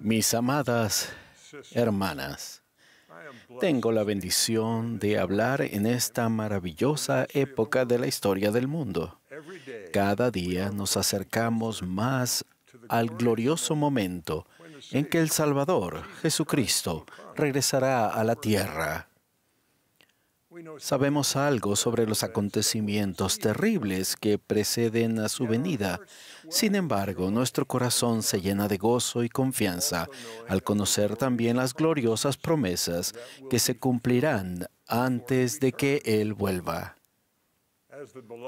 Speaker 6: Mis amadas
Speaker 7: hermanas, tengo la bendición de hablar en esta maravillosa época de la historia del mundo. Cada día nos acercamos más al glorioso momento en que el Salvador, Jesucristo, regresará a la tierra. Sabemos algo sobre los acontecimientos terribles que preceden a su venida sin embargo, nuestro corazón se llena de gozo y confianza al conocer también las gloriosas promesas que se cumplirán antes de que Él vuelva.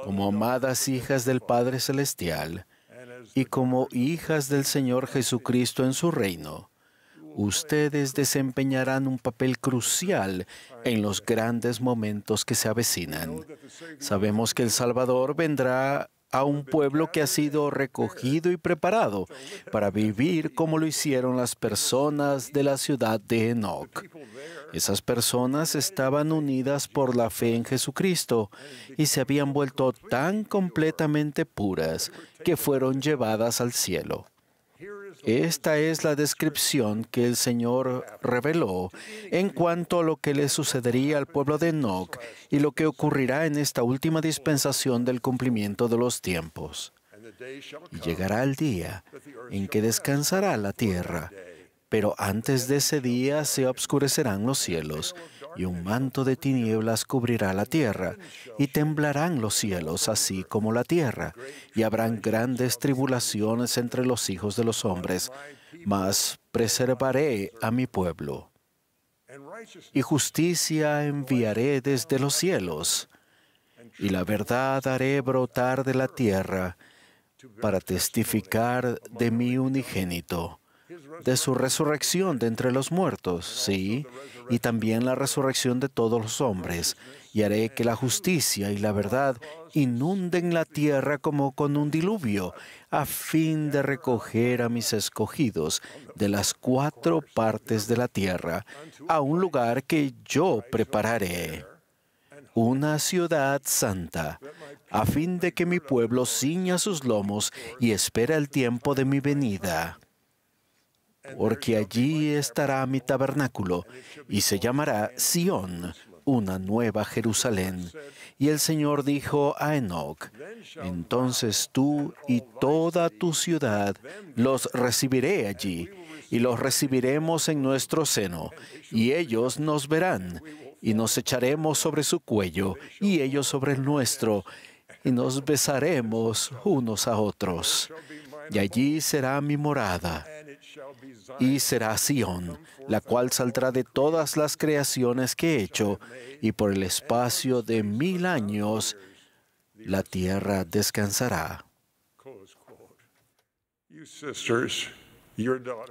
Speaker 7: Como amadas hijas del Padre Celestial y como hijas del Señor Jesucristo en su reino, ustedes desempeñarán un papel crucial en los grandes momentos que se avecinan. Sabemos que el Salvador vendrá a un pueblo que ha sido recogido y preparado para vivir como lo hicieron las personas de la ciudad de Enoch. Esas personas estaban unidas por la fe en Jesucristo y se habían vuelto tan completamente puras que fueron llevadas al cielo. Esta es la descripción que el Señor reveló en cuanto a lo que le sucedería al pueblo de Enoch y lo que ocurrirá en esta última dispensación del cumplimiento de los tiempos. llegará el día en que descansará la tierra, pero antes de ese día se obscurecerán los cielos y un manto de tinieblas cubrirá la tierra, y temblarán los cielos así como la tierra, y habrán grandes tribulaciones entre los hijos de los hombres, mas preservaré a mi pueblo. Y justicia enviaré desde los cielos, y la verdad haré brotar de la tierra, para testificar de mi unigénito de su resurrección de entre los muertos, sí, y también la resurrección de todos los hombres, y haré que la justicia y la verdad inunden la tierra como con un diluvio, a fin de recoger a mis escogidos de las cuatro partes de la tierra, a un lugar que yo prepararé una ciudad santa, a fin de que mi pueblo ciña sus lomos y espera el tiempo de mi venida porque allí estará mi tabernáculo, y se llamará Sión, una nueva Jerusalén. Y el Señor dijo a Enoch, entonces tú y toda tu ciudad los recibiré allí, y los recibiremos en nuestro seno, y ellos nos verán, y nos echaremos sobre su cuello, y ellos sobre el nuestro, y nos besaremos unos a otros. Y allí será mi morada y será Sión, la cual saldrá de todas las creaciones que he hecho, y por el espacio de mil años la tierra descansará.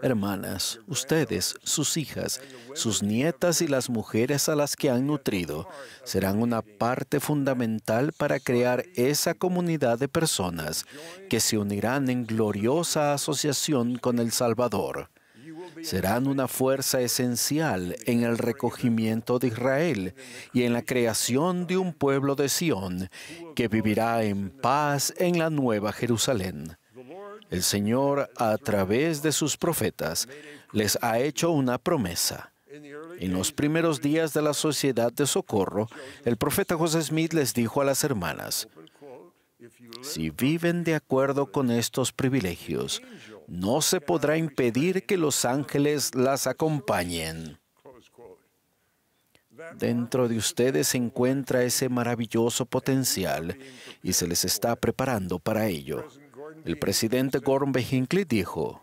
Speaker 7: Hermanas, ustedes, sus hijas, sus nietas y las mujeres a las que han nutrido serán una parte fundamental para crear esa comunidad de personas que se unirán en gloriosa asociación con el Salvador serán una fuerza esencial en el recogimiento de Israel y en la creación de un pueblo de Sión que vivirá en paz en la nueva Jerusalén. El Señor, a través de sus profetas, les ha hecho una promesa. En los primeros días de la Sociedad de Socorro, el profeta José Smith les dijo a las hermanas, si viven de acuerdo con estos privilegios, no se podrá impedir que los ángeles las acompañen. Dentro de ustedes se encuentra ese maravilloso potencial y se les está preparando para ello. El presidente Gordon B. dijo,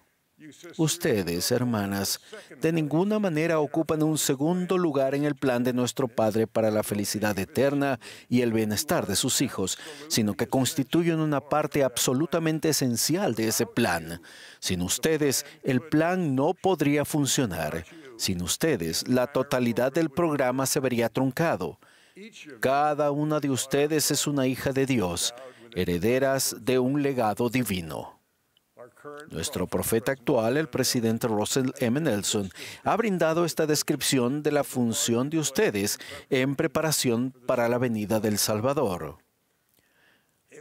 Speaker 7: Ustedes, hermanas, de ninguna manera ocupan un segundo lugar en el plan de nuestro Padre para la felicidad eterna y el bienestar de sus hijos, sino que constituyen una parte absolutamente esencial de ese plan. Sin ustedes, el plan no podría funcionar. Sin ustedes, la totalidad del programa se vería truncado. Cada una de ustedes es una hija de Dios, herederas de un legado divino. Nuestro profeta actual, el presidente Russell M. Nelson, ha brindado esta descripción de la función de ustedes en preparación para la venida del Salvador.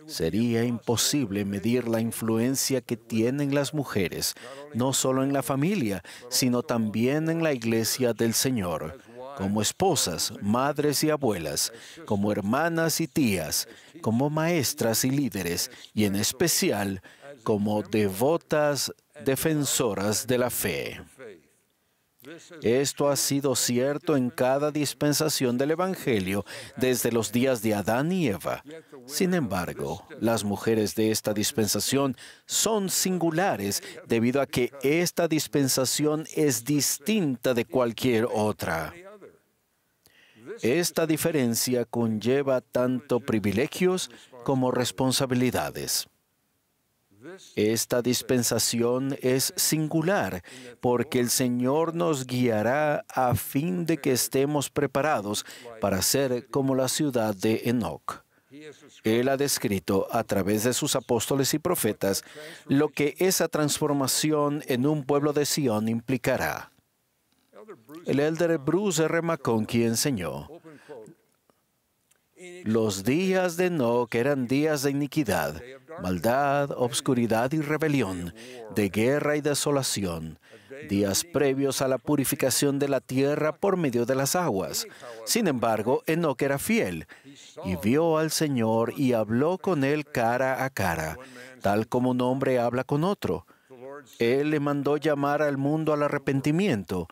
Speaker 7: Sería imposible medir la influencia que tienen las mujeres, no solo en la familia, sino también en la iglesia del Señor, como esposas, madres y abuelas, como hermanas y tías, como maestras y líderes, y en especial como devotas defensoras de la fe. Esto ha sido cierto en cada dispensación del Evangelio desde los días de Adán y Eva. Sin embargo, las mujeres de esta dispensación son singulares debido a que esta dispensación es distinta de cualquier otra. Esta diferencia conlleva tanto privilegios como responsabilidades. Esta dispensación es singular porque el Señor nos guiará a fin de que estemos preparados para ser como la ciudad de Enoch. Él ha descrito a través de sus apóstoles y profetas lo que esa transformación en un pueblo de Sión implicará. El elder Bruce R. McConkie enseñó, los días de Enoch eran días de iniquidad, maldad, obscuridad y rebelión, de guerra y desolación, días previos a la purificación de la tierra por medio de las aguas. Sin embargo, Enoque era fiel y vio al Señor y habló con él cara a cara, tal como un hombre habla con otro. Él le mandó llamar al mundo al arrepentimiento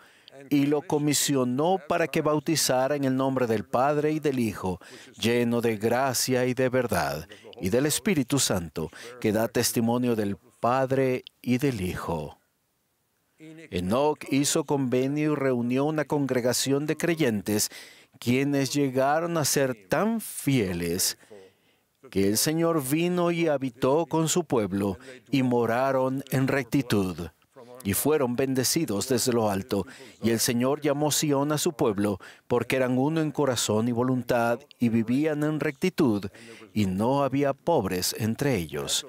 Speaker 7: y lo comisionó para que bautizara en el nombre del Padre y del Hijo, lleno de gracia y de verdad y del Espíritu Santo, que da testimonio del Padre y del Hijo. Enoc hizo convenio y reunió una congregación de creyentes, quienes llegaron a ser tan fieles que el Señor vino y habitó con su pueblo y moraron en rectitud y fueron bendecidos desde lo alto. Y el Señor llamó Sión a su pueblo, porque eran uno en corazón y voluntad, y vivían en rectitud, y no había pobres entre ellos.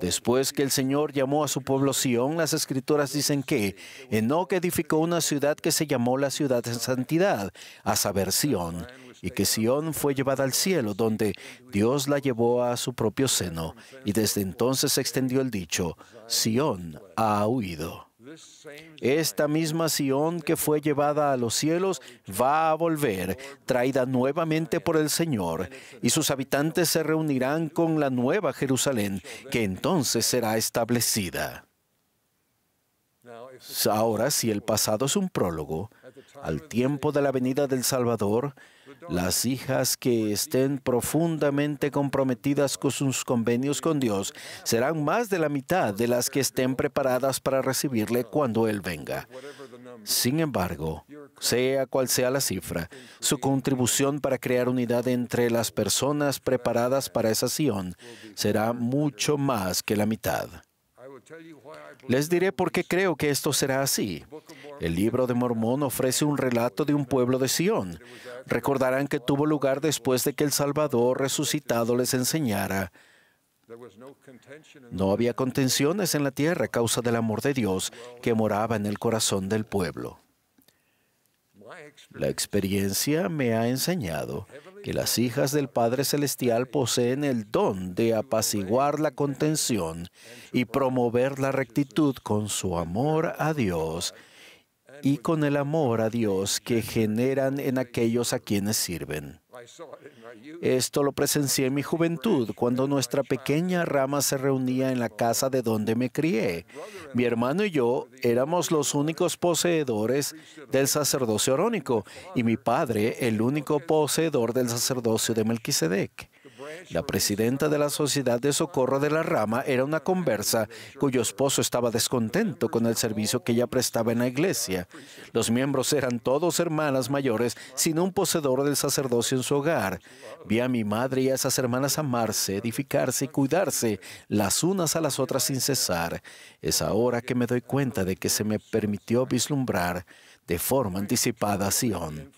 Speaker 7: Después que el Señor llamó a su pueblo Sión, las escrituras dicen que Enoque edificó una ciudad que se llamó la ciudad de santidad, a saber Sión y que Sión fue llevada al cielo, donde Dios la llevó a su propio seno, y desde entonces se extendió el dicho, Sión ha huido. Esta misma Sión que fue llevada a los cielos va a volver, traída nuevamente por el Señor, y sus habitantes se reunirán con la nueva Jerusalén, que entonces será establecida. Ahora, si el pasado es un prólogo, al tiempo de la venida del Salvador, las hijas que estén profundamente comprometidas con sus convenios con Dios serán más de la mitad de las que estén preparadas para recibirle cuando Él venga. Sin embargo, sea cual sea la cifra, su contribución para crear unidad entre las personas preparadas para esa Sion será mucho más que la mitad. Les diré por qué creo que esto será así. El libro de Mormón ofrece un relato de un pueblo de Sión. Recordarán que tuvo lugar después de que el Salvador resucitado les enseñara. No había contenciones en la tierra a causa del amor de Dios que moraba en el corazón del pueblo. La experiencia me ha enseñado que las hijas del Padre Celestial poseen el don de apaciguar la contención y promover la rectitud con su amor a Dios y con el amor a Dios que generan en aquellos a quienes sirven. Esto lo presencié en mi juventud, cuando nuestra pequeña rama se reunía en la casa de donde me crié. Mi hermano y yo éramos los únicos poseedores del sacerdocio arónico y mi padre el único poseedor del sacerdocio de Melquisedec. La presidenta de la Sociedad de Socorro de la Rama era una conversa cuyo esposo estaba descontento con el servicio que ella prestaba en la iglesia. Los miembros eran todos hermanas mayores, sin un poseedor del sacerdocio en su hogar. Vi a mi madre y a esas hermanas amarse, edificarse y cuidarse las unas a las otras sin cesar. Es ahora que me doy cuenta de que se me permitió vislumbrar de forma anticipada a Sion.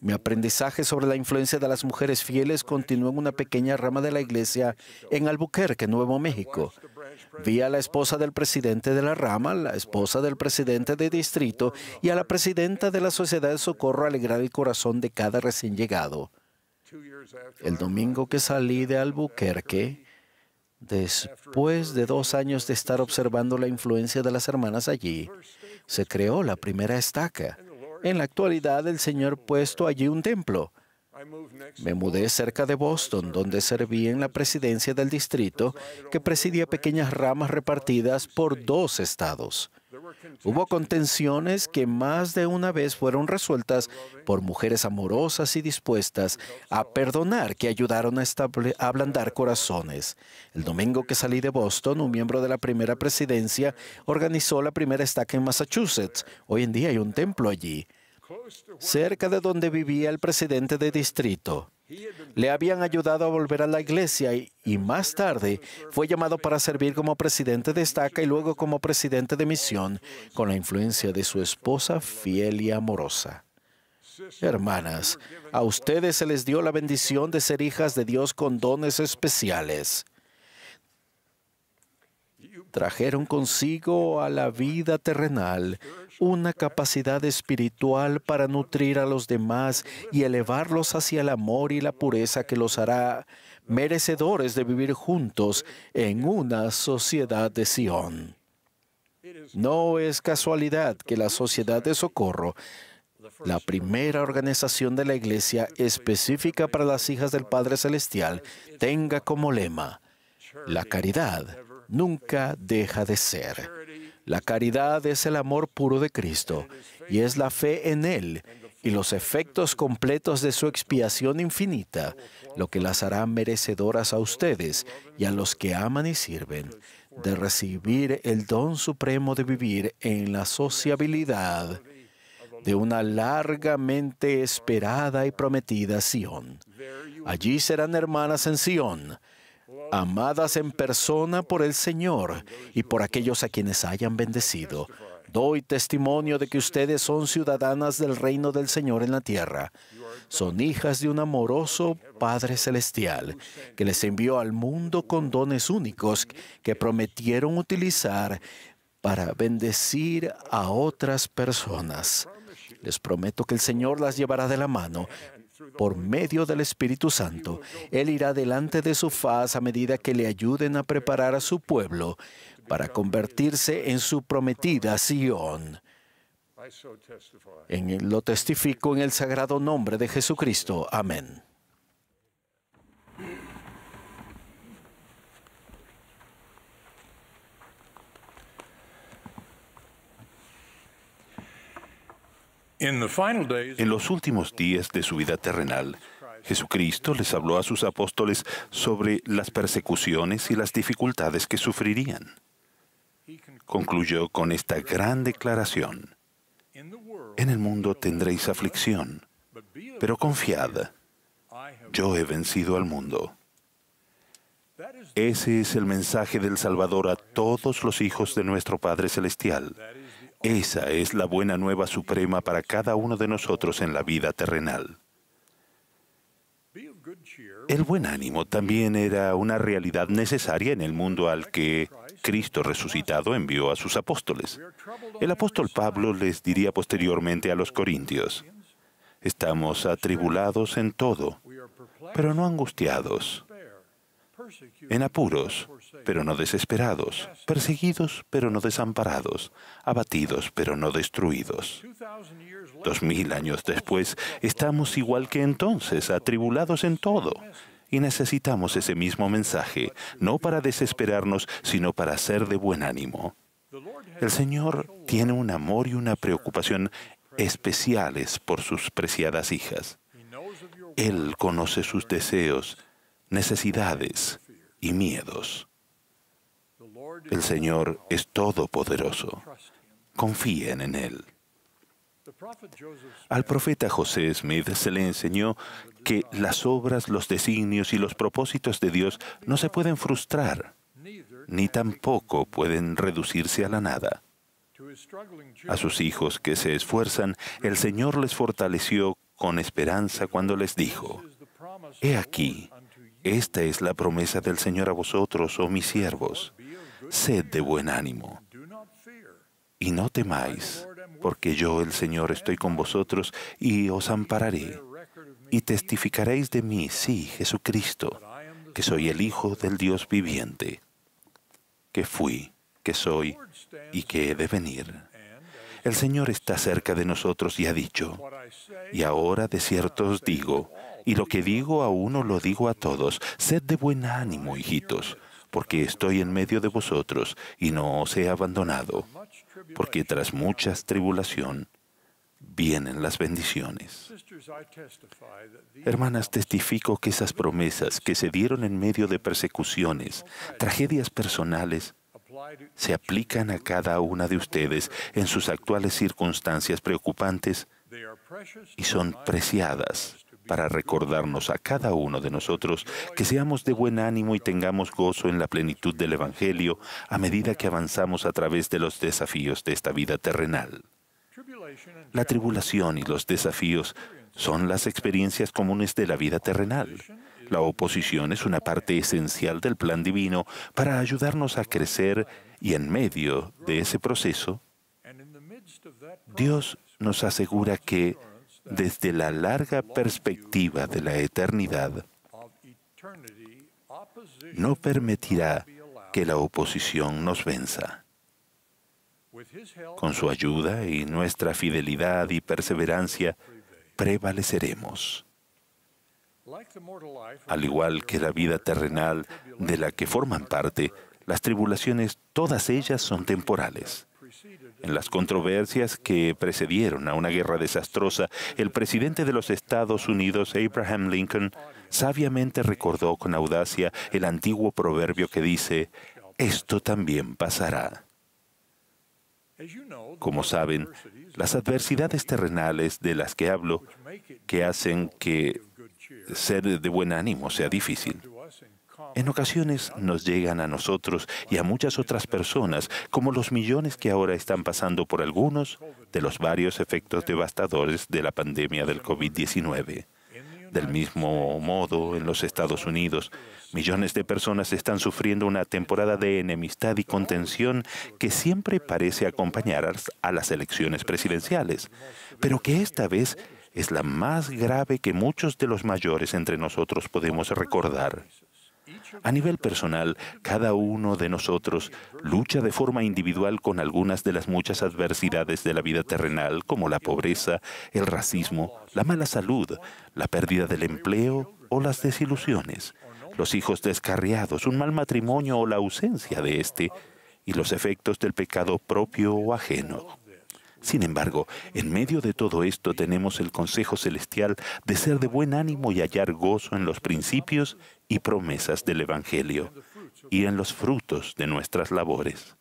Speaker 7: Mi aprendizaje sobre la influencia de las mujeres fieles continuó en una pequeña rama de la iglesia en Albuquerque, Nuevo México. Vi a la esposa del presidente de la rama, la esposa del presidente de distrito y a la presidenta de la Sociedad de Socorro alegrar el corazón de cada recién llegado. El domingo que salí de Albuquerque, después de dos años de estar observando la influencia de las hermanas allí, se creó la primera estaca. En la actualidad el Señor puesto allí un templo me mudé cerca de Boston, donde serví en la presidencia del distrito, que presidía pequeñas ramas repartidas por dos estados. Hubo contenciones que más de una vez fueron resueltas por mujeres amorosas y dispuestas a perdonar que ayudaron a, ablandar corazones. El domingo que salí de Boston, un miembro de la primera presidencia organizó la primera estaca en Massachusetts. Hoy en día hay un templo allí cerca de donde vivía el presidente de distrito. Le habían ayudado a volver a la iglesia y, más tarde fue llamado para servir como presidente de estaca y luego como presidente de misión con la influencia de su esposa fiel y amorosa. Hermanas, a ustedes se les dio la bendición de ser hijas de Dios con dones especiales trajeron consigo a la vida terrenal una capacidad espiritual para nutrir a los demás y elevarlos hacia el amor y la pureza que los hará merecedores de vivir juntos en una sociedad de Sion. No es casualidad que la Sociedad de Socorro, la primera organización de la Iglesia específica para las hijas del Padre Celestial, tenga como lema la caridad nunca deja de ser. La caridad es el amor puro de Cristo y es la fe en Él y los efectos completos de su expiación infinita, lo que las hará merecedoras a ustedes y a los que aman y sirven, de recibir el don supremo de vivir en la sociabilidad de una largamente esperada y prometida Sión. Allí serán hermanas en Sión, amadas en persona por el Señor y por aquellos a quienes hayan bendecido. Doy testimonio de que ustedes son ciudadanas del reino del Señor en la tierra. Son hijas de un amoroso Padre Celestial que les envió al mundo con dones únicos que prometieron utilizar para bendecir a otras personas. Les prometo que el Señor las llevará de la mano por medio del Espíritu Santo. Él irá delante de su faz a medida que le ayuden a preparar a su pueblo para convertirse en su prometida Sión. En lo testifico en el sagrado nombre de Jesucristo. Amén.
Speaker 8: En los últimos días de su vida terrenal, Jesucristo les habló a sus apóstoles sobre las persecuciones y las dificultades que sufrirían. Concluyó con esta gran declaración. En el mundo tendréis aflicción, pero confiad, yo he vencido al mundo. Ese es el mensaje del Salvador a todos los hijos de nuestro Padre Celestial esa es la buena nueva suprema para cada uno de nosotros en la vida terrenal. El buen ánimo también era una realidad necesaria en el mundo al que Cristo resucitado envió a sus apóstoles. El apóstol Pablo les diría posteriormente a los corintios, estamos atribulados en todo, pero no angustiados, en apuros, pero no desesperados, perseguidos, pero no desamparados, abatidos, pero no destruidos. Dos mil años después, estamos igual que entonces, atribulados en todo. Y necesitamos ese mismo mensaje, no para desesperarnos, sino para ser de buen ánimo. El Señor tiene un amor y una preocupación especiales por sus preciadas hijas. Él conoce sus deseos, necesidades y miedos. El Señor es todopoderoso. Confíen en Él. Al profeta José Smith se le enseñó que las obras, los designios y los propósitos de Dios no se pueden frustrar, ni tampoco pueden reducirse a la nada. A sus hijos que se esfuerzan, el Señor les fortaleció con esperanza cuando les dijo, He aquí, esta es la promesa del Señor a vosotros, oh mis siervos sed de buen ánimo y no temáis, porque yo el Señor estoy con vosotros y os ampararé y testificaréis de mí, sí, Jesucristo, que soy el Hijo del Dios viviente, que fui, que soy y que he de venir. El Señor está cerca de nosotros y ha dicho, y ahora de cierto os digo, y lo que digo a uno lo digo a todos, sed de buen ánimo, hijitos, porque estoy en medio de vosotros y no os he abandonado, porque tras mucha tribulación vienen las bendiciones. Hermanas, testifico que esas promesas que se dieron en medio de persecuciones, tragedias personales, se aplican a cada una de ustedes en sus actuales circunstancias preocupantes y son preciadas para recordarnos a cada uno de nosotros que seamos de buen ánimo y tengamos gozo en la plenitud del Evangelio a medida que avanzamos a través de los desafíos de esta vida terrenal. La tribulación y los desafíos son las experiencias comunes de la vida terrenal. La oposición es una parte esencial del plan divino para ayudarnos a crecer y en medio de ese proceso, Dios nos asegura que desde la larga perspectiva de la eternidad, no permitirá que la oposición nos venza. Con su ayuda y nuestra fidelidad y perseverancia, prevaleceremos. Al igual que la vida terrenal de la que forman parte, las tribulaciones, todas ellas son temporales. En las controversias que precedieron a una guerra desastrosa, el presidente de los Estados Unidos, Abraham Lincoln, sabiamente recordó con audacia el antiguo proverbio que dice, esto también pasará. Como saben, las adversidades terrenales de las que hablo, que hacen que ser de buen ánimo sea difícil. En ocasiones nos llegan a nosotros y a muchas otras personas, como los millones que ahora están pasando por algunos de los varios efectos devastadores de la pandemia del COVID-19. Del mismo modo, en los Estados Unidos, millones de personas están sufriendo una temporada de enemistad y contención que siempre parece acompañar a las elecciones presidenciales, pero que esta vez es la más grave que muchos de los mayores entre nosotros podemos recordar. A nivel personal, cada uno de nosotros lucha de forma individual con algunas de las muchas adversidades de la vida terrenal, como la pobreza, el racismo, la mala salud, la pérdida del empleo o las desilusiones, los hijos descarriados, un mal matrimonio o la ausencia de éste, y los efectos del pecado propio o ajeno. Sin embargo, en medio de todo esto tenemos el consejo celestial de ser de buen ánimo y hallar gozo en los principios y promesas del Evangelio y en los frutos de nuestras labores.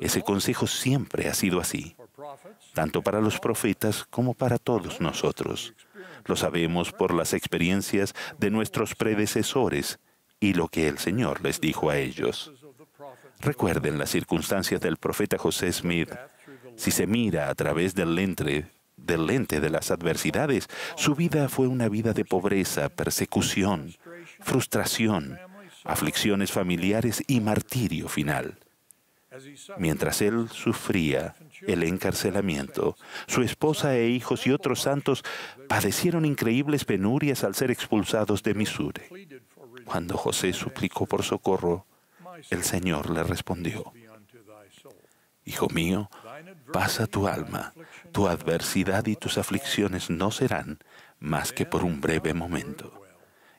Speaker 8: Ese consejo siempre ha sido así, tanto para los profetas como para todos nosotros. Lo sabemos por las experiencias de nuestros predecesores y lo que el Señor les dijo a ellos. Recuerden las circunstancias del profeta José Smith. Si se mira a través del lente, del lente de las adversidades, su vida fue una vida de pobreza, persecución, frustración, aflicciones familiares y martirio final. Mientras él sufría el encarcelamiento, su esposa e hijos y otros santos padecieron increíbles penurias al ser expulsados de Misure. Cuando José suplicó por socorro, el Señor le respondió, Hijo mío, pasa tu alma, tu adversidad y tus aflicciones no serán más que por un breve momento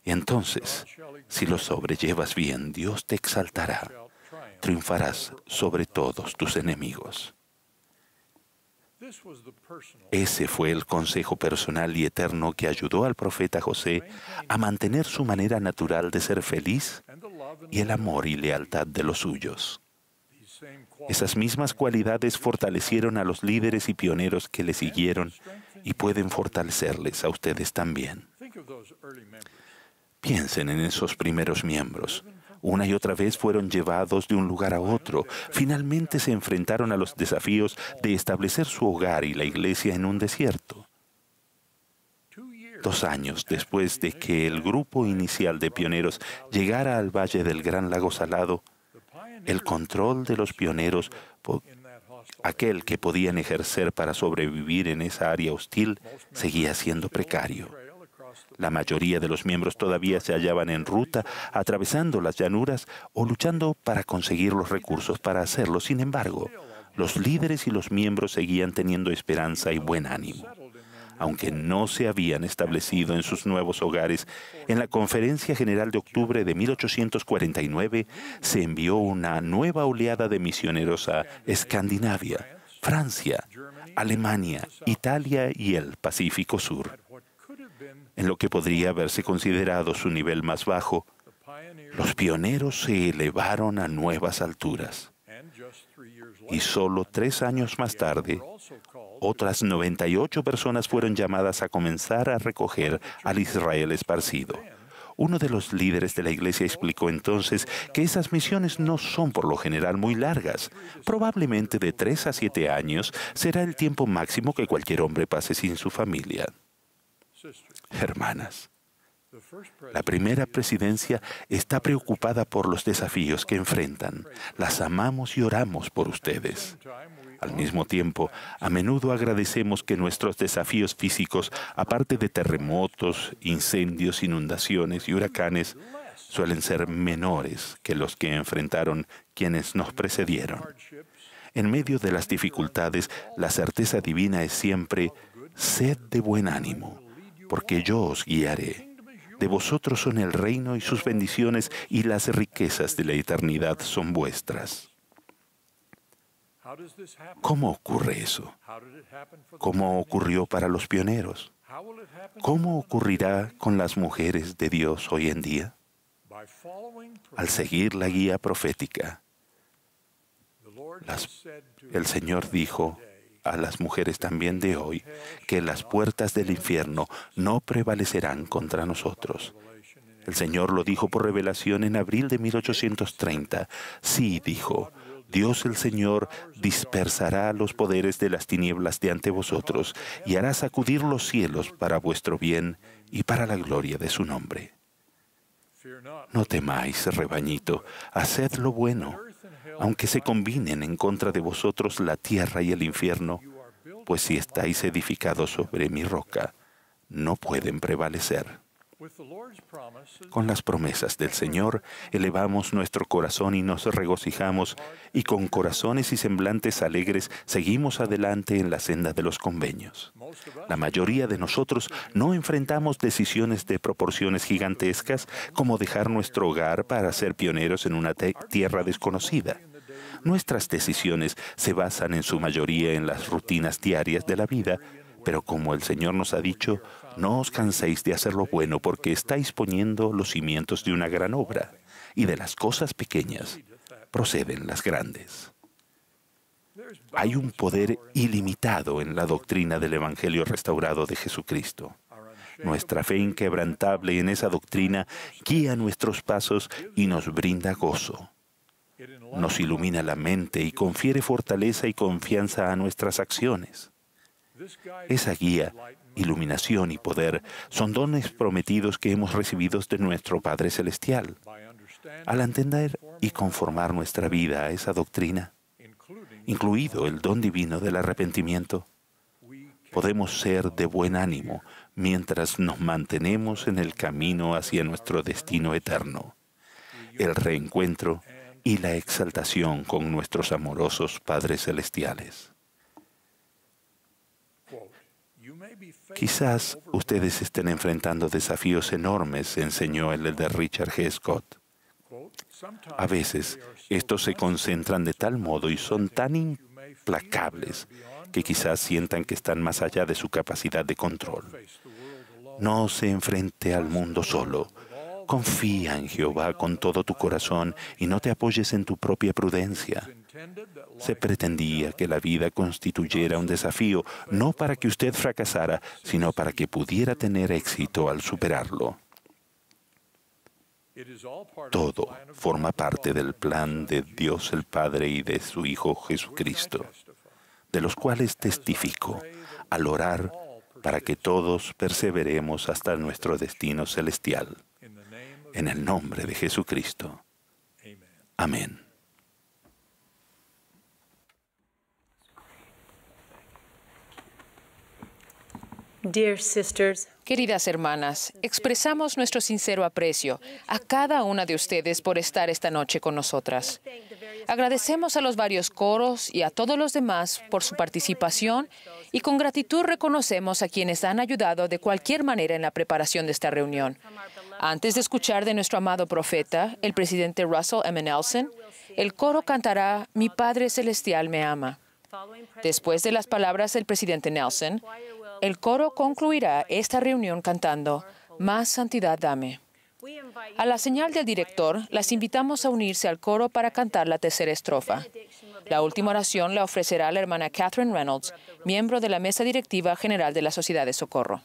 Speaker 8: entonces, si lo sobrellevas bien, Dios te exaltará, triunfarás sobre todos tus enemigos. Ese fue el consejo personal y eterno que ayudó al profeta José a mantener su manera natural de ser feliz y el amor y lealtad de los suyos. Esas mismas cualidades fortalecieron a los líderes y pioneros que le siguieron y pueden fortalecerles a ustedes también. Piensen en esos primeros miembros. Una y otra vez fueron llevados de un lugar a otro. Finalmente se enfrentaron a los desafíos de establecer su hogar y la iglesia en un desierto. Dos años después de que el grupo inicial de pioneros llegara al valle del Gran Lago Salado, el control de los pioneros, aquel que podían ejercer para sobrevivir en esa área hostil, seguía siendo precario. La mayoría de los miembros todavía se hallaban en ruta, atravesando las llanuras o luchando para conseguir los recursos para hacerlo. Sin embargo, los líderes y los miembros seguían teniendo esperanza y buen ánimo. Aunque no se habían establecido en sus nuevos hogares, en la Conferencia General de Octubre de 1849 se envió una nueva oleada de misioneros a Escandinavia, Francia, Alemania, Italia y el Pacífico Sur en lo que podría haberse considerado su nivel más bajo, los pioneros se elevaron a nuevas alturas. Y solo tres años más tarde, otras 98 personas fueron llamadas a comenzar a recoger al Israel esparcido. Uno de los líderes de la iglesia explicó entonces que esas misiones no son por lo general muy largas. Probablemente de tres a siete años será el tiempo máximo que cualquier hombre pase sin su familia. Hermanas, la primera presidencia está preocupada por los desafíos que enfrentan. Las amamos y oramos por ustedes. Al mismo tiempo, a menudo agradecemos que nuestros desafíos físicos, aparte de terremotos, incendios, inundaciones y huracanes, suelen ser menores que los que enfrentaron quienes nos precedieron. En medio de las dificultades, la certeza divina es siempre sed de buen ánimo porque yo os guiaré. De vosotros son el reino y sus bendiciones, y las riquezas de la eternidad son vuestras.
Speaker 9: ¿Cómo ocurre eso? ¿Cómo ocurrió
Speaker 8: para los pioneros? ¿Cómo ocurrirá con las mujeres de Dios hoy en día? Al seguir la guía profética, el Señor dijo, a las mujeres también de hoy que las puertas del infierno no prevalecerán contra nosotros. El Señor lo dijo por revelación en abril de 1830. Sí, dijo, Dios el Señor dispersará los poderes de las tinieblas de ante vosotros y hará sacudir los cielos para vuestro bien y para la gloria de su nombre. No temáis, rebañito, haced lo bueno, aunque se combinen en contra de vosotros la tierra y el infierno, pues si estáis edificados sobre mi roca, no pueden prevalecer. Con las promesas del Señor elevamos nuestro corazón y nos regocijamos, y con corazones y semblantes alegres seguimos adelante en la senda de los convenios. La mayoría de nosotros no enfrentamos decisiones de proporciones gigantescas como dejar nuestro hogar para ser pioneros en una tierra desconocida. Nuestras decisiones se basan en su mayoría en las rutinas diarias de la vida, pero como el Señor nos ha dicho, no os canséis de hacer lo bueno porque estáis poniendo los cimientos de una gran obra y de las cosas pequeñas proceden las grandes. Hay un poder ilimitado en la doctrina del Evangelio restaurado de Jesucristo. Nuestra fe inquebrantable en esa doctrina guía nuestros pasos y nos brinda gozo. Nos ilumina la mente y confiere fortaleza y confianza a nuestras acciones. Esa guía iluminación y poder son dones prometidos que hemos recibido de nuestro Padre Celestial. Al entender y conformar nuestra vida a esa doctrina, incluido el don divino del arrepentimiento, podemos ser de buen ánimo mientras nos mantenemos en el camino hacia nuestro destino eterno, el reencuentro y la exaltación con nuestros amorosos Padres Celestiales. Quizás ustedes estén enfrentando desafíos enormes, enseñó el de Richard G. Scott. A veces, estos se concentran de tal modo y son tan implacables que quizás sientan que están más allá de su capacidad de control. No se enfrente al mundo solo. Confía en Jehová con todo tu corazón y no te apoyes en tu propia prudencia. Se pretendía que la vida constituyera un desafío, no para que usted fracasara, sino para que pudiera tener éxito al superarlo. Todo forma parte del plan de Dios el Padre y de su Hijo Jesucristo, de los cuales testifico al orar para que todos perseveremos hasta nuestro destino celestial. En el nombre de Jesucristo. Amén.
Speaker 2: Queridas hermanas, expresamos nuestro sincero aprecio a cada una de ustedes por estar esta noche con nosotras. Agradecemos a los varios coros y a todos los demás por su participación y con gratitud reconocemos a quienes han ayudado de cualquier manera en la preparación de esta reunión. Antes de escuchar de nuestro amado profeta, el presidente Russell M. Nelson, el coro cantará Mi Padre Celestial me ama. Después de las palabras del presidente Nelson, el coro concluirá esta reunión cantando, Más santidad dame. A la señal del director, las invitamos a unirse al coro para cantar la tercera estrofa. La última oración la ofrecerá la hermana Catherine Reynolds, miembro de la Mesa Directiva General de la Sociedad de Socorro.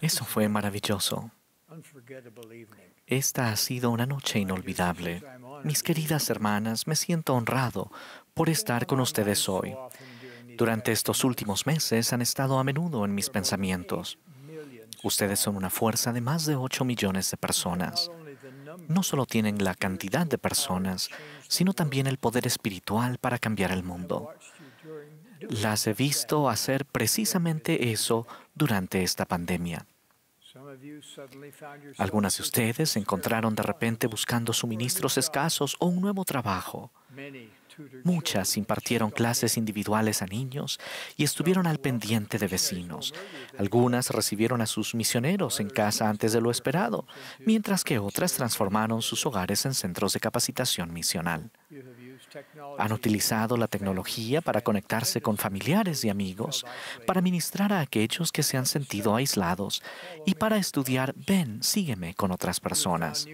Speaker 10: Eso fue maravilloso. Esta ha sido una noche inolvidable. Mis queridas hermanas, me siento honrado por estar con ustedes hoy. Durante estos últimos meses han estado a menudo en mis pensamientos. Ustedes son una fuerza de más de 8 millones de personas. No solo tienen la cantidad de personas, sino también el poder espiritual para cambiar el mundo. Las he visto hacer precisamente eso durante esta pandemia. Algunas de ustedes se encontraron de repente buscando suministros escasos o un nuevo trabajo. Muchas impartieron clases individuales a niños y estuvieron al pendiente de vecinos. Algunas recibieron a sus misioneros en casa antes de lo esperado, mientras que otras transformaron sus hogares en centros de capacitación misional. Han utilizado la tecnología para conectarse con familiares y amigos, para ministrar a aquellos que se han sentido aislados y para estudiar Ven, sígueme con otras personas.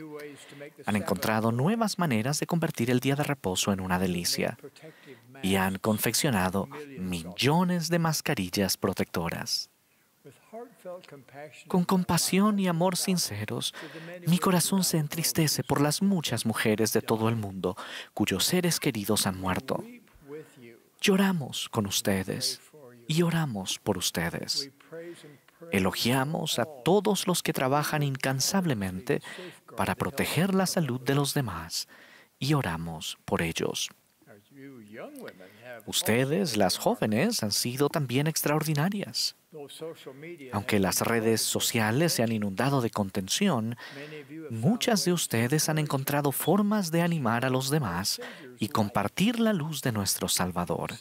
Speaker 10: Han encontrado nuevas maneras de convertir el día de reposo en una delicia y han confeccionado millones de mascarillas protectoras. Con compasión y amor sinceros, mi corazón se entristece por las muchas mujeres de todo el mundo cuyos seres queridos han muerto. Lloramos con ustedes y oramos por ustedes. Elogiamos a todos los que trabajan incansablemente para proteger la salud de los demás y oramos por ellos. Ustedes, las jóvenes, han sido también extraordinarias.
Speaker 6: Aunque las redes
Speaker 10: sociales se han inundado de contención, muchas de ustedes han encontrado formas de animar a los demás y compartir la luz de nuestro Salvador.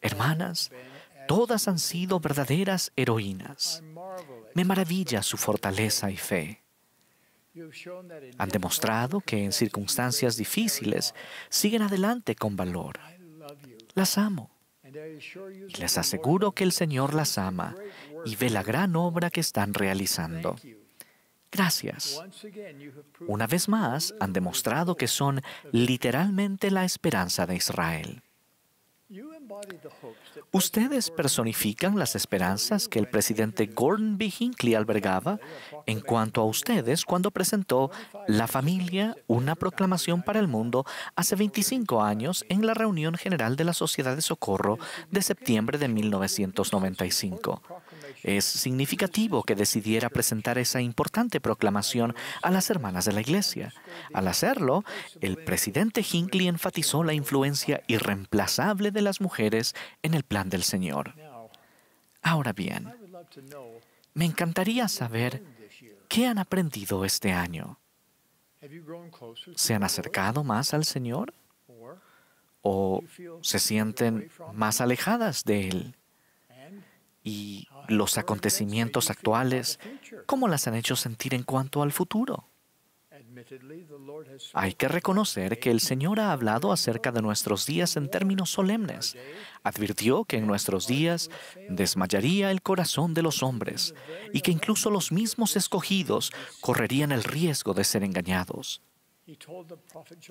Speaker 10: Hermanas, todas han sido verdaderas heroínas. Me maravilla su fortaleza y fe. Han demostrado que en circunstancias difíciles siguen adelante con valor las amo. Y les aseguro que el Señor las ama y ve la gran obra que están realizando. Gracias. Una vez más, han demostrado que son literalmente la esperanza de Israel. Ustedes personifican las esperanzas que el presidente Gordon B. Hinckley albergaba en cuanto a ustedes cuando presentó La familia, una proclamación para el mundo hace 25 años en la reunión general de la Sociedad de Socorro de septiembre de 1995. Es significativo que decidiera presentar esa importante proclamación a las hermanas de la Iglesia. Al hacerlo, el presidente Hinckley enfatizó la influencia irreemplazable de las mujeres en el plan del Señor. Ahora bien, me encantaría saber qué han aprendido este año. ¿Se han acercado más al Señor? ¿O se sienten más alejadas de Él? y los acontecimientos actuales, cómo las han hecho sentir en cuanto al futuro. Hay que reconocer que el Señor ha hablado acerca de nuestros días en términos solemnes. Advirtió que en nuestros días desmayaría el corazón de los hombres y que incluso los mismos escogidos correrían el riesgo de ser engañados.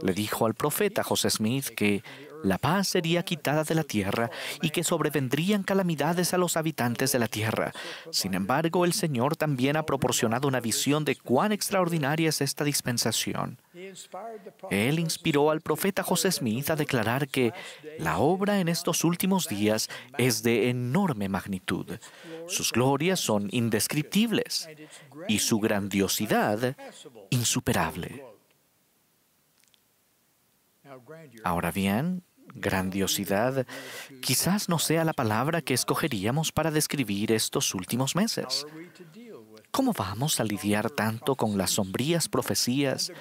Speaker 10: Le dijo al profeta José Smith que la paz sería quitada de la tierra y que sobrevendrían calamidades a los habitantes de la tierra. Sin embargo, el Señor también ha proporcionado una visión de cuán extraordinaria es esta dispensación. Él inspiró al profeta José Smith a declarar que la obra en estos últimos días es de enorme magnitud. Sus glorias son indescriptibles y su grandiosidad insuperable. Ahora bien, grandiosidad quizás no sea la palabra que escogeríamos para describir estos últimos meses. ¿Cómo vamos a lidiar tanto con las sombrías profecías,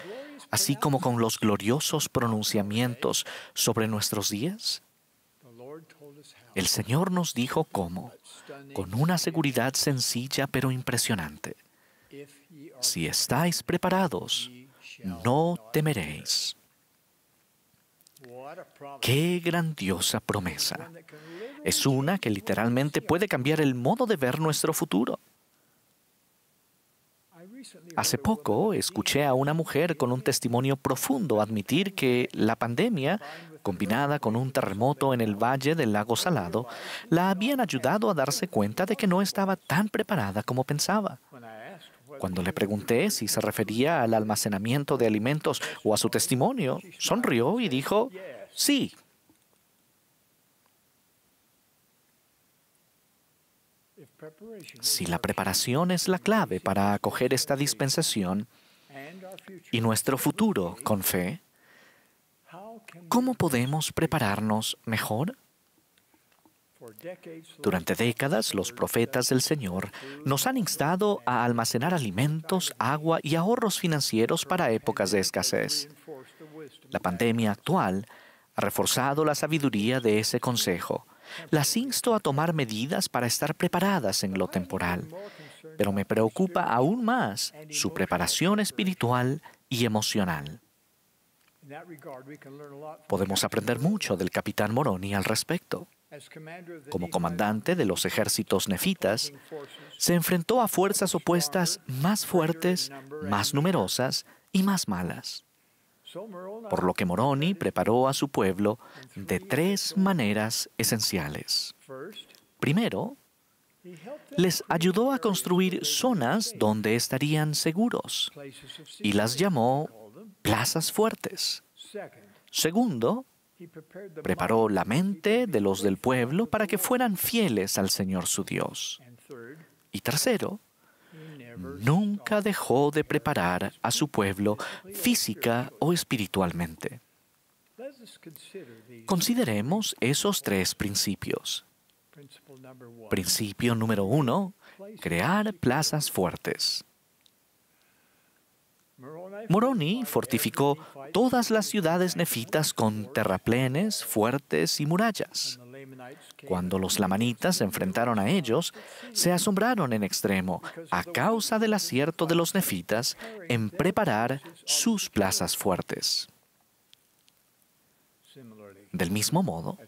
Speaker 10: así como con los gloriosos pronunciamientos sobre nuestros días? El Señor nos dijo cómo, con una seguridad sencilla pero impresionante. Si estáis preparados, no temeréis. Qué grandiosa promesa. Es una que literalmente puede cambiar el modo de ver nuestro futuro. Hace poco escuché a una mujer con un testimonio profundo admitir que la pandemia, combinada con un terremoto en el valle del lago Salado, la habían ayudado a darse cuenta de que no estaba tan preparada como pensaba. Cuando le pregunté si se refería al almacenamiento de alimentos o a su testimonio, sonrió y dijo, Sí. Si la preparación es la clave para acoger esta dispensación y nuestro futuro con fe, ¿cómo podemos prepararnos mejor? Durante décadas, los profetas del Señor nos han instado a almacenar alimentos, agua y ahorros financieros para épocas de escasez. La pandemia actual ha reforzado la sabiduría de ese consejo. Las insto a tomar medidas para estar preparadas en lo temporal, pero me preocupa aún más su preparación espiritual y emocional. Podemos aprender mucho del capitán Moroni al respecto. Como comandante de los ejércitos nefitas, se enfrentó a fuerzas opuestas más fuertes, más numerosas y más malas por lo que Moroni preparó a su pueblo de tres maneras esenciales. Primero, les ayudó a construir zonas donde estarían seguros y las llamó plazas fuertes. Segundo, preparó la mente de los del pueblo para que fueran fieles al Señor su Dios. Y tercero, nunca dejó de preparar a su pueblo física o espiritualmente. Consideremos esos tres principios. Principio número uno, crear plazas fuertes. Moroni fortificó todas las ciudades nefitas con terraplenes, fuertes y murallas. Cuando los lamanitas se enfrentaron a ellos, se asombraron en extremo a causa del acierto de los nefitas en preparar sus plazas fuertes. Del mismo modo,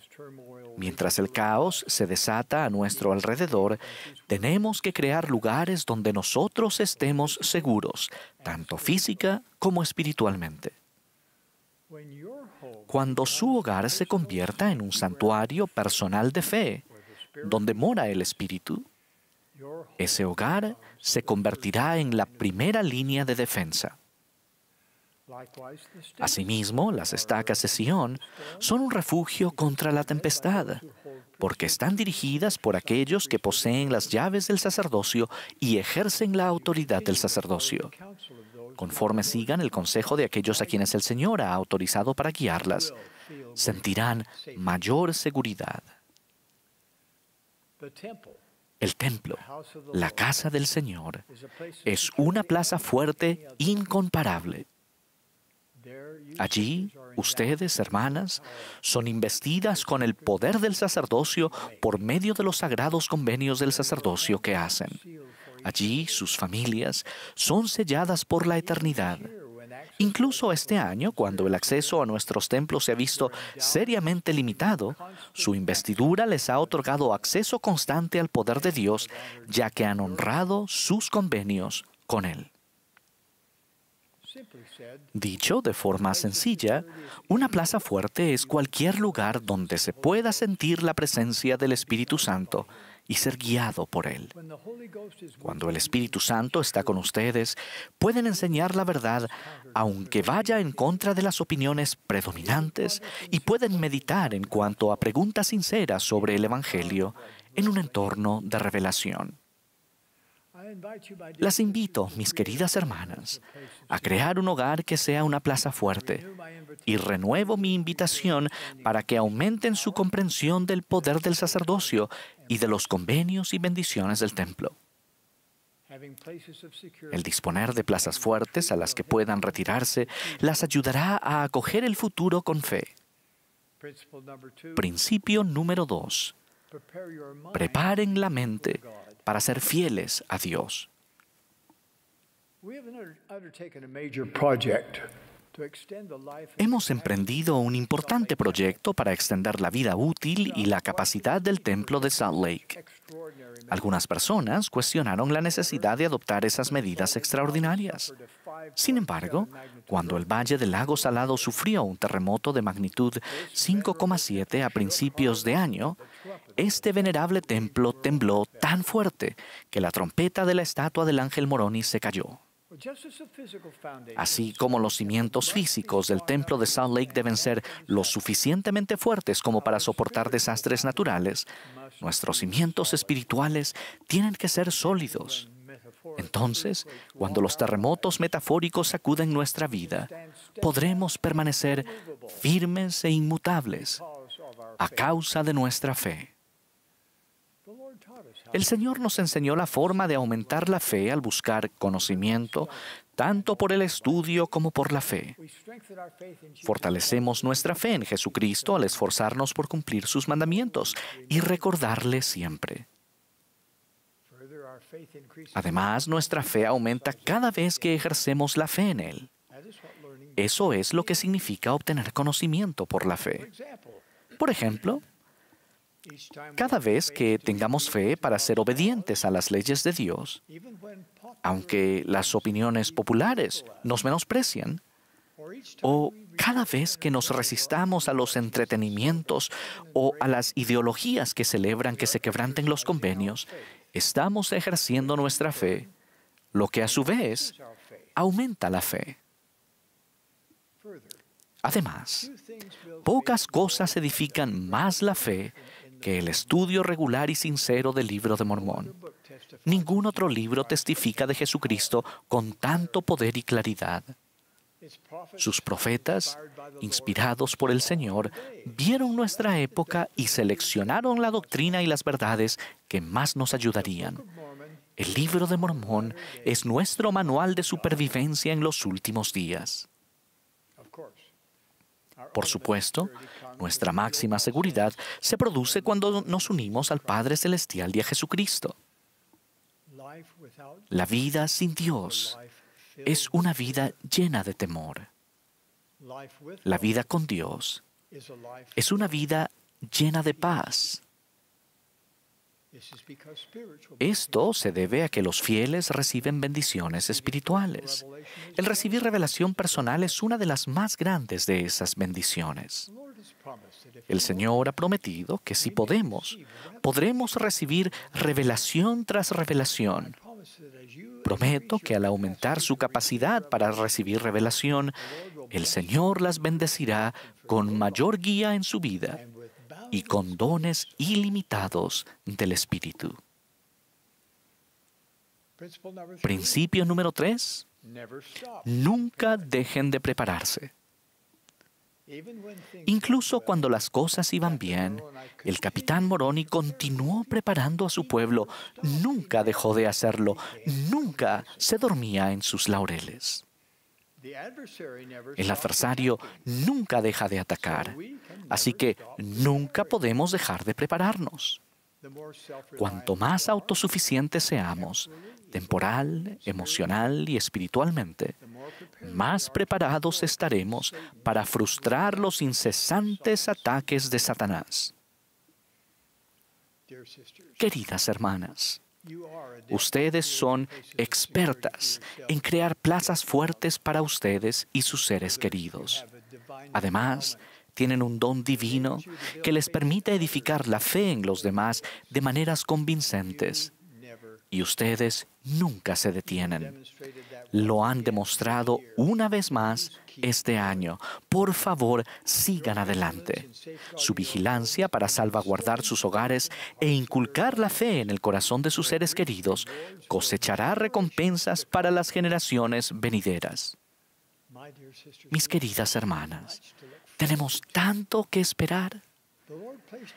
Speaker 10: mientras el caos se desata a nuestro alrededor, tenemos que crear lugares donde nosotros estemos seguros, tanto física como espiritualmente cuando su hogar se convierta en un santuario personal de fe, donde mora el Espíritu, ese hogar se convertirá en la primera línea de defensa. Asimismo, las estacas de Sion son un refugio contra la tempestad, porque están dirigidas por aquellos que poseen las llaves del sacerdocio y ejercen la autoridad del sacerdocio conforme sigan el consejo de aquellos a quienes el Señor ha autorizado para guiarlas, sentirán mayor seguridad. El templo, la casa del Señor, es una plaza fuerte incomparable. Allí, ustedes, hermanas, son investidas con el poder del sacerdocio por medio de los sagrados convenios del sacerdocio que hacen. Allí sus familias son selladas por la eternidad. Incluso este año, cuando el acceso a nuestros templos se ha visto seriamente limitado, su investidura les ha otorgado acceso constante al poder de Dios, ya que han honrado sus convenios con Él. Dicho de forma sencilla, una plaza fuerte es cualquier lugar donde se pueda sentir la presencia del Espíritu Santo y ser guiado por Él. Cuando el Espíritu Santo está con ustedes, pueden enseñar la verdad aunque vaya en contra de las opiniones predominantes y pueden meditar en cuanto a preguntas sinceras sobre el Evangelio en un entorno de revelación. Las invito, mis queridas hermanas, a crear un hogar que sea una plaza fuerte y renuevo mi invitación para que aumenten su comprensión del poder del sacerdocio y de los convenios y bendiciones del templo. El disponer de plazas fuertes a las que puedan retirarse las ayudará a acoger el futuro con fe. Principio número dos, Preparen la mente para ser fieles a Dios. Hemos emprendido un importante proyecto para extender la vida útil y la capacidad del templo de Salt Lake. Algunas personas cuestionaron la necesidad de adoptar esas medidas extraordinarias. Sin embargo, cuando el Valle del Lago Salado sufrió un terremoto de magnitud 5,7 a principios de año, este venerable templo tembló tan fuerte que la trompeta de la estatua del ángel Moroni se cayó. Así como los cimientos físicos del templo de Salt Lake deben ser lo suficientemente fuertes como para soportar desastres naturales, nuestros cimientos espirituales tienen que ser sólidos. Entonces, cuando los terremotos metafóricos sacuden nuestra vida, podremos permanecer firmes e inmutables a causa de nuestra fe. El Señor nos enseñó la forma de aumentar la fe al buscar conocimiento, tanto por el estudio como por la fe. Fortalecemos nuestra fe en Jesucristo al esforzarnos por cumplir sus mandamientos y recordarle siempre. Además, nuestra fe aumenta cada vez que ejercemos la fe en Él. Eso es lo que significa obtener conocimiento por la fe. Por ejemplo, cada vez que tengamos fe para ser obedientes a las leyes de Dios, aunque las opiniones populares nos menosprecian, o cada vez que nos resistamos a los entretenimientos o a las ideologías que celebran que se quebranten los convenios, estamos ejerciendo nuestra fe, lo que a su vez aumenta la fe. Además, pocas cosas edifican más la fe que el estudio regular y sincero del libro de Mormón. Ningún otro libro testifica de Jesucristo con tanto poder y claridad. Sus profetas, inspirados por el Señor, vieron nuestra época y seleccionaron la doctrina y las verdades que más nos ayudarían. El libro de Mormón es nuestro manual de supervivencia en los últimos días. Por supuesto, nuestra máxima seguridad se produce cuando nos unimos al Padre Celestial y a Jesucristo.
Speaker 9: La vida sin Dios
Speaker 10: es una vida llena de temor. La vida con Dios es una vida llena de paz. Esto se debe a que los fieles reciben bendiciones espirituales. El recibir revelación personal es una de las más grandes de esas bendiciones. El Señor ha prometido que si podemos, podremos recibir revelación tras revelación. Prometo que al aumentar su capacidad para recibir revelación, el Señor las bendecirá con mayor guía en su vida y con dones ilimitados del Espíritu. Principio número tres, Nunca dejen de prepararse. Incluso cuando las cosas iban bien, el capitán Moroni continuó preparando a su pueblo, nunca dejó de hacerlo, nunca se dormía en sus laureles. El adversario nunca deja de atacar, así que nunca podemos dejar de prepararnos. Cuanto más autosuficientes seamos, temporal, emocional y espiritualmente, más preparados estaremos para frustrar los incesantes ataques de Satanás. Queridas hermanas, ustedes son expertas en crear plazas fuertes para ustedes y sus seres queridos. Además, tienen un don divino que les permite edificar la fe en los demás de maneras convincentes y ustedes nunca se detienen. Lo han demostrado una vez más este año. Por favor, sigan adelante. Su vigilancia para salvaguardar sus hogares e inculcar la fe en el corazón de sus seres queridos cosechará recompensas para las generaciones venideras. Mis queridas hermanas, tenemos tanto que esperar.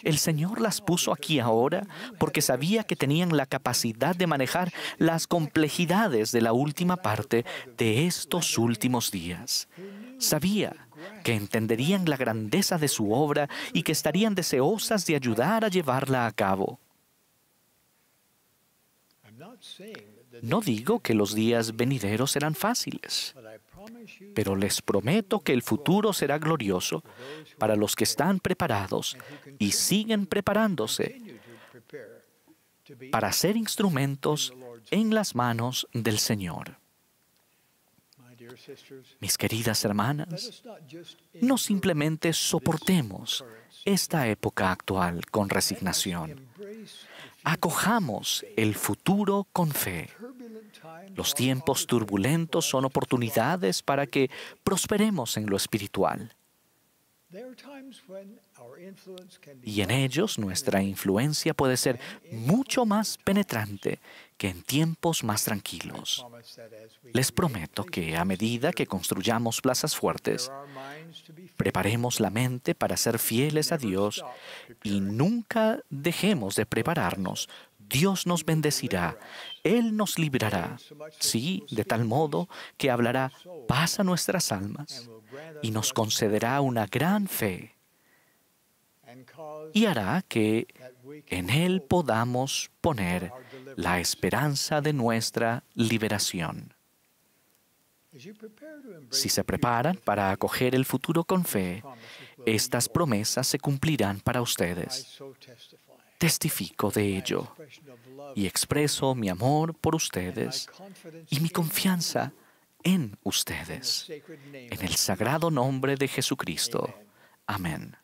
Speaker 10: El Señor las puso aquí ahora porque sabía que tenían la capacidad de manejar las complejidades de la última parte de estos últimos días. Sabía que entenderían la grandeza de su obra y que estarían deseosas de ayudar a llevarla a cabo. No digo que los días venideros serán fáciles, pero les prometo que el futuro será glorioso para los que están preparados y siguen preparándose para ser instrumentos en las manos del Señor. Mis queridas hermanas, no simplemente soportemos esta época actual con resignación. Acojamos el futuro con fe. Los tiempos turbulentos son oportunidades para que prosperemos en lo espiritual. Y en ellos nuestra influencia puede ser mucho más penetrante que en tiempos más tranquilos. Les prometo que a medida que construyamos plazas fuertes, preparemos la mente para ser fieles a Dios y nunca dejemos de prepararnos Dios nos bendecirá, Él nos librará, sí, de tal modo que hablará paz a nuestras almas y nos concederá una gran fe y hará que en Él podamos poner la esperanza de nuestra liberación. Si se preparan para acoger el futuro con fe, estas promesas se cumplirán para ustedes testifico de ello y expreso mi amor por ustedes y mi confianza en ustedes. En el sagrado nombre de Jesucristo. Amén.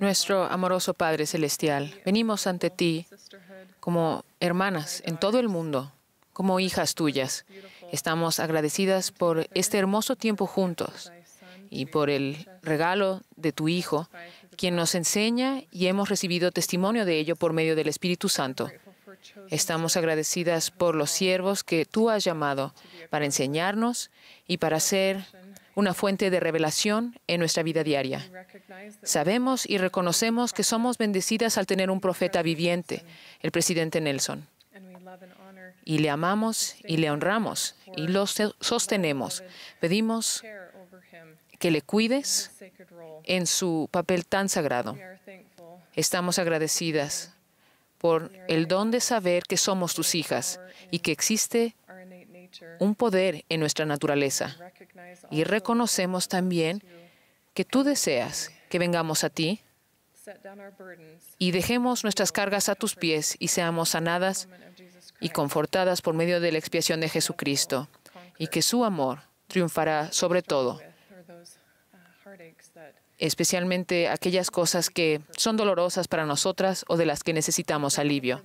Speaker 2: Nuestro amoroso Padre Celestial, venimos ante ti como hermanas en todo el mundo, como hijas tuyas. Estamos agradecidas por este hermoso tiempo juntos y por el regalo de tu Hijo, quien nos enseña y hemos recibido testimonio de ello por medio del Espíritu Santo. Estamos agradecidas por los siervos que tú has llamado para enseñarnos y para ser una fuente de revelación en nuestra vida diaria. Sabemos y reconocemos que somos bendecidas al tener un profeta viviente, el presidente Nelson. Y le amamos y le honramos y lo sostenemos. Pedimos que le cuides en su papel tan sagrado. Estamos agradecidas por el don de saber que somos tus hijas y que existe un poder en nuestra naturaleza. Y reconocemos también que tú deseas que vengamos a ti y dejemos nuestras cargas a tus pies y seamos sanadas y confortadas por medio de la expiación de Jesucristo, y que su amor triunfará sobre todo, especialmente aquellas cosas que son dolorosas para nosotras o de las que necesitamos alivio.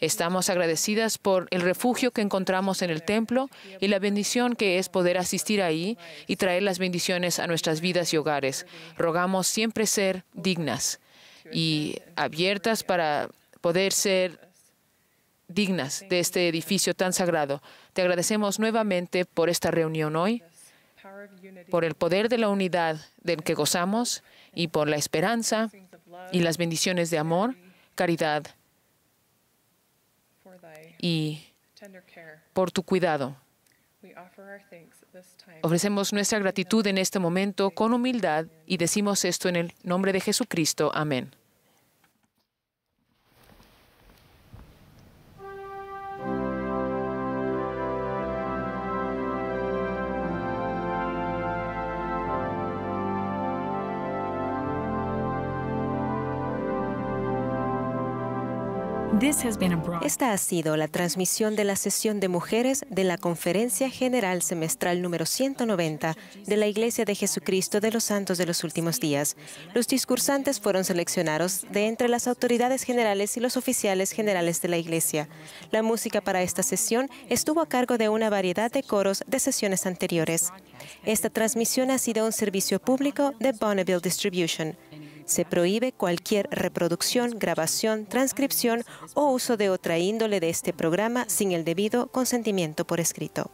Speaker 2: Estamos agradecidas por el refugio que encontramos en el templo y la bendición que es poder asistir ahí y traer las bendiciones a nuestras vidas y hogares. Rogamos siempre ser dignas y abiertas para poder ser dignas de este edificio tan sagrado. Te agradecemos nuevamente por esta reunión hoy, por el poder de la unidad del que gozamos y por la esperanza y las bendiciones de amor, caridad y por tu cuidado. Ofrecemos nuestra gratitud en este momento con humildad y decimos esto en el nombre de Jesucristo. Amén.
Speaker 1: Esta ha sido la transmisión de la sesión de mujeres de la Conferencia General Semestral número 190 de la Iglesia de Jesucristo de los Santos de los Últimos Días. Los discursantes fueron seleccionados de entre las autoridades generales y los oficiales generales de la Iglesia. La música para esta sesión estuvo a cargo de una variedad de coros de sesiones anteriores. Esta transmisión ha sido un servicio público de Bonneville Distribution. Se prohíbe cualquier reproducción, grabación, transcripción o uso de otra índole de este programa sin el debido consentimiento por escrito.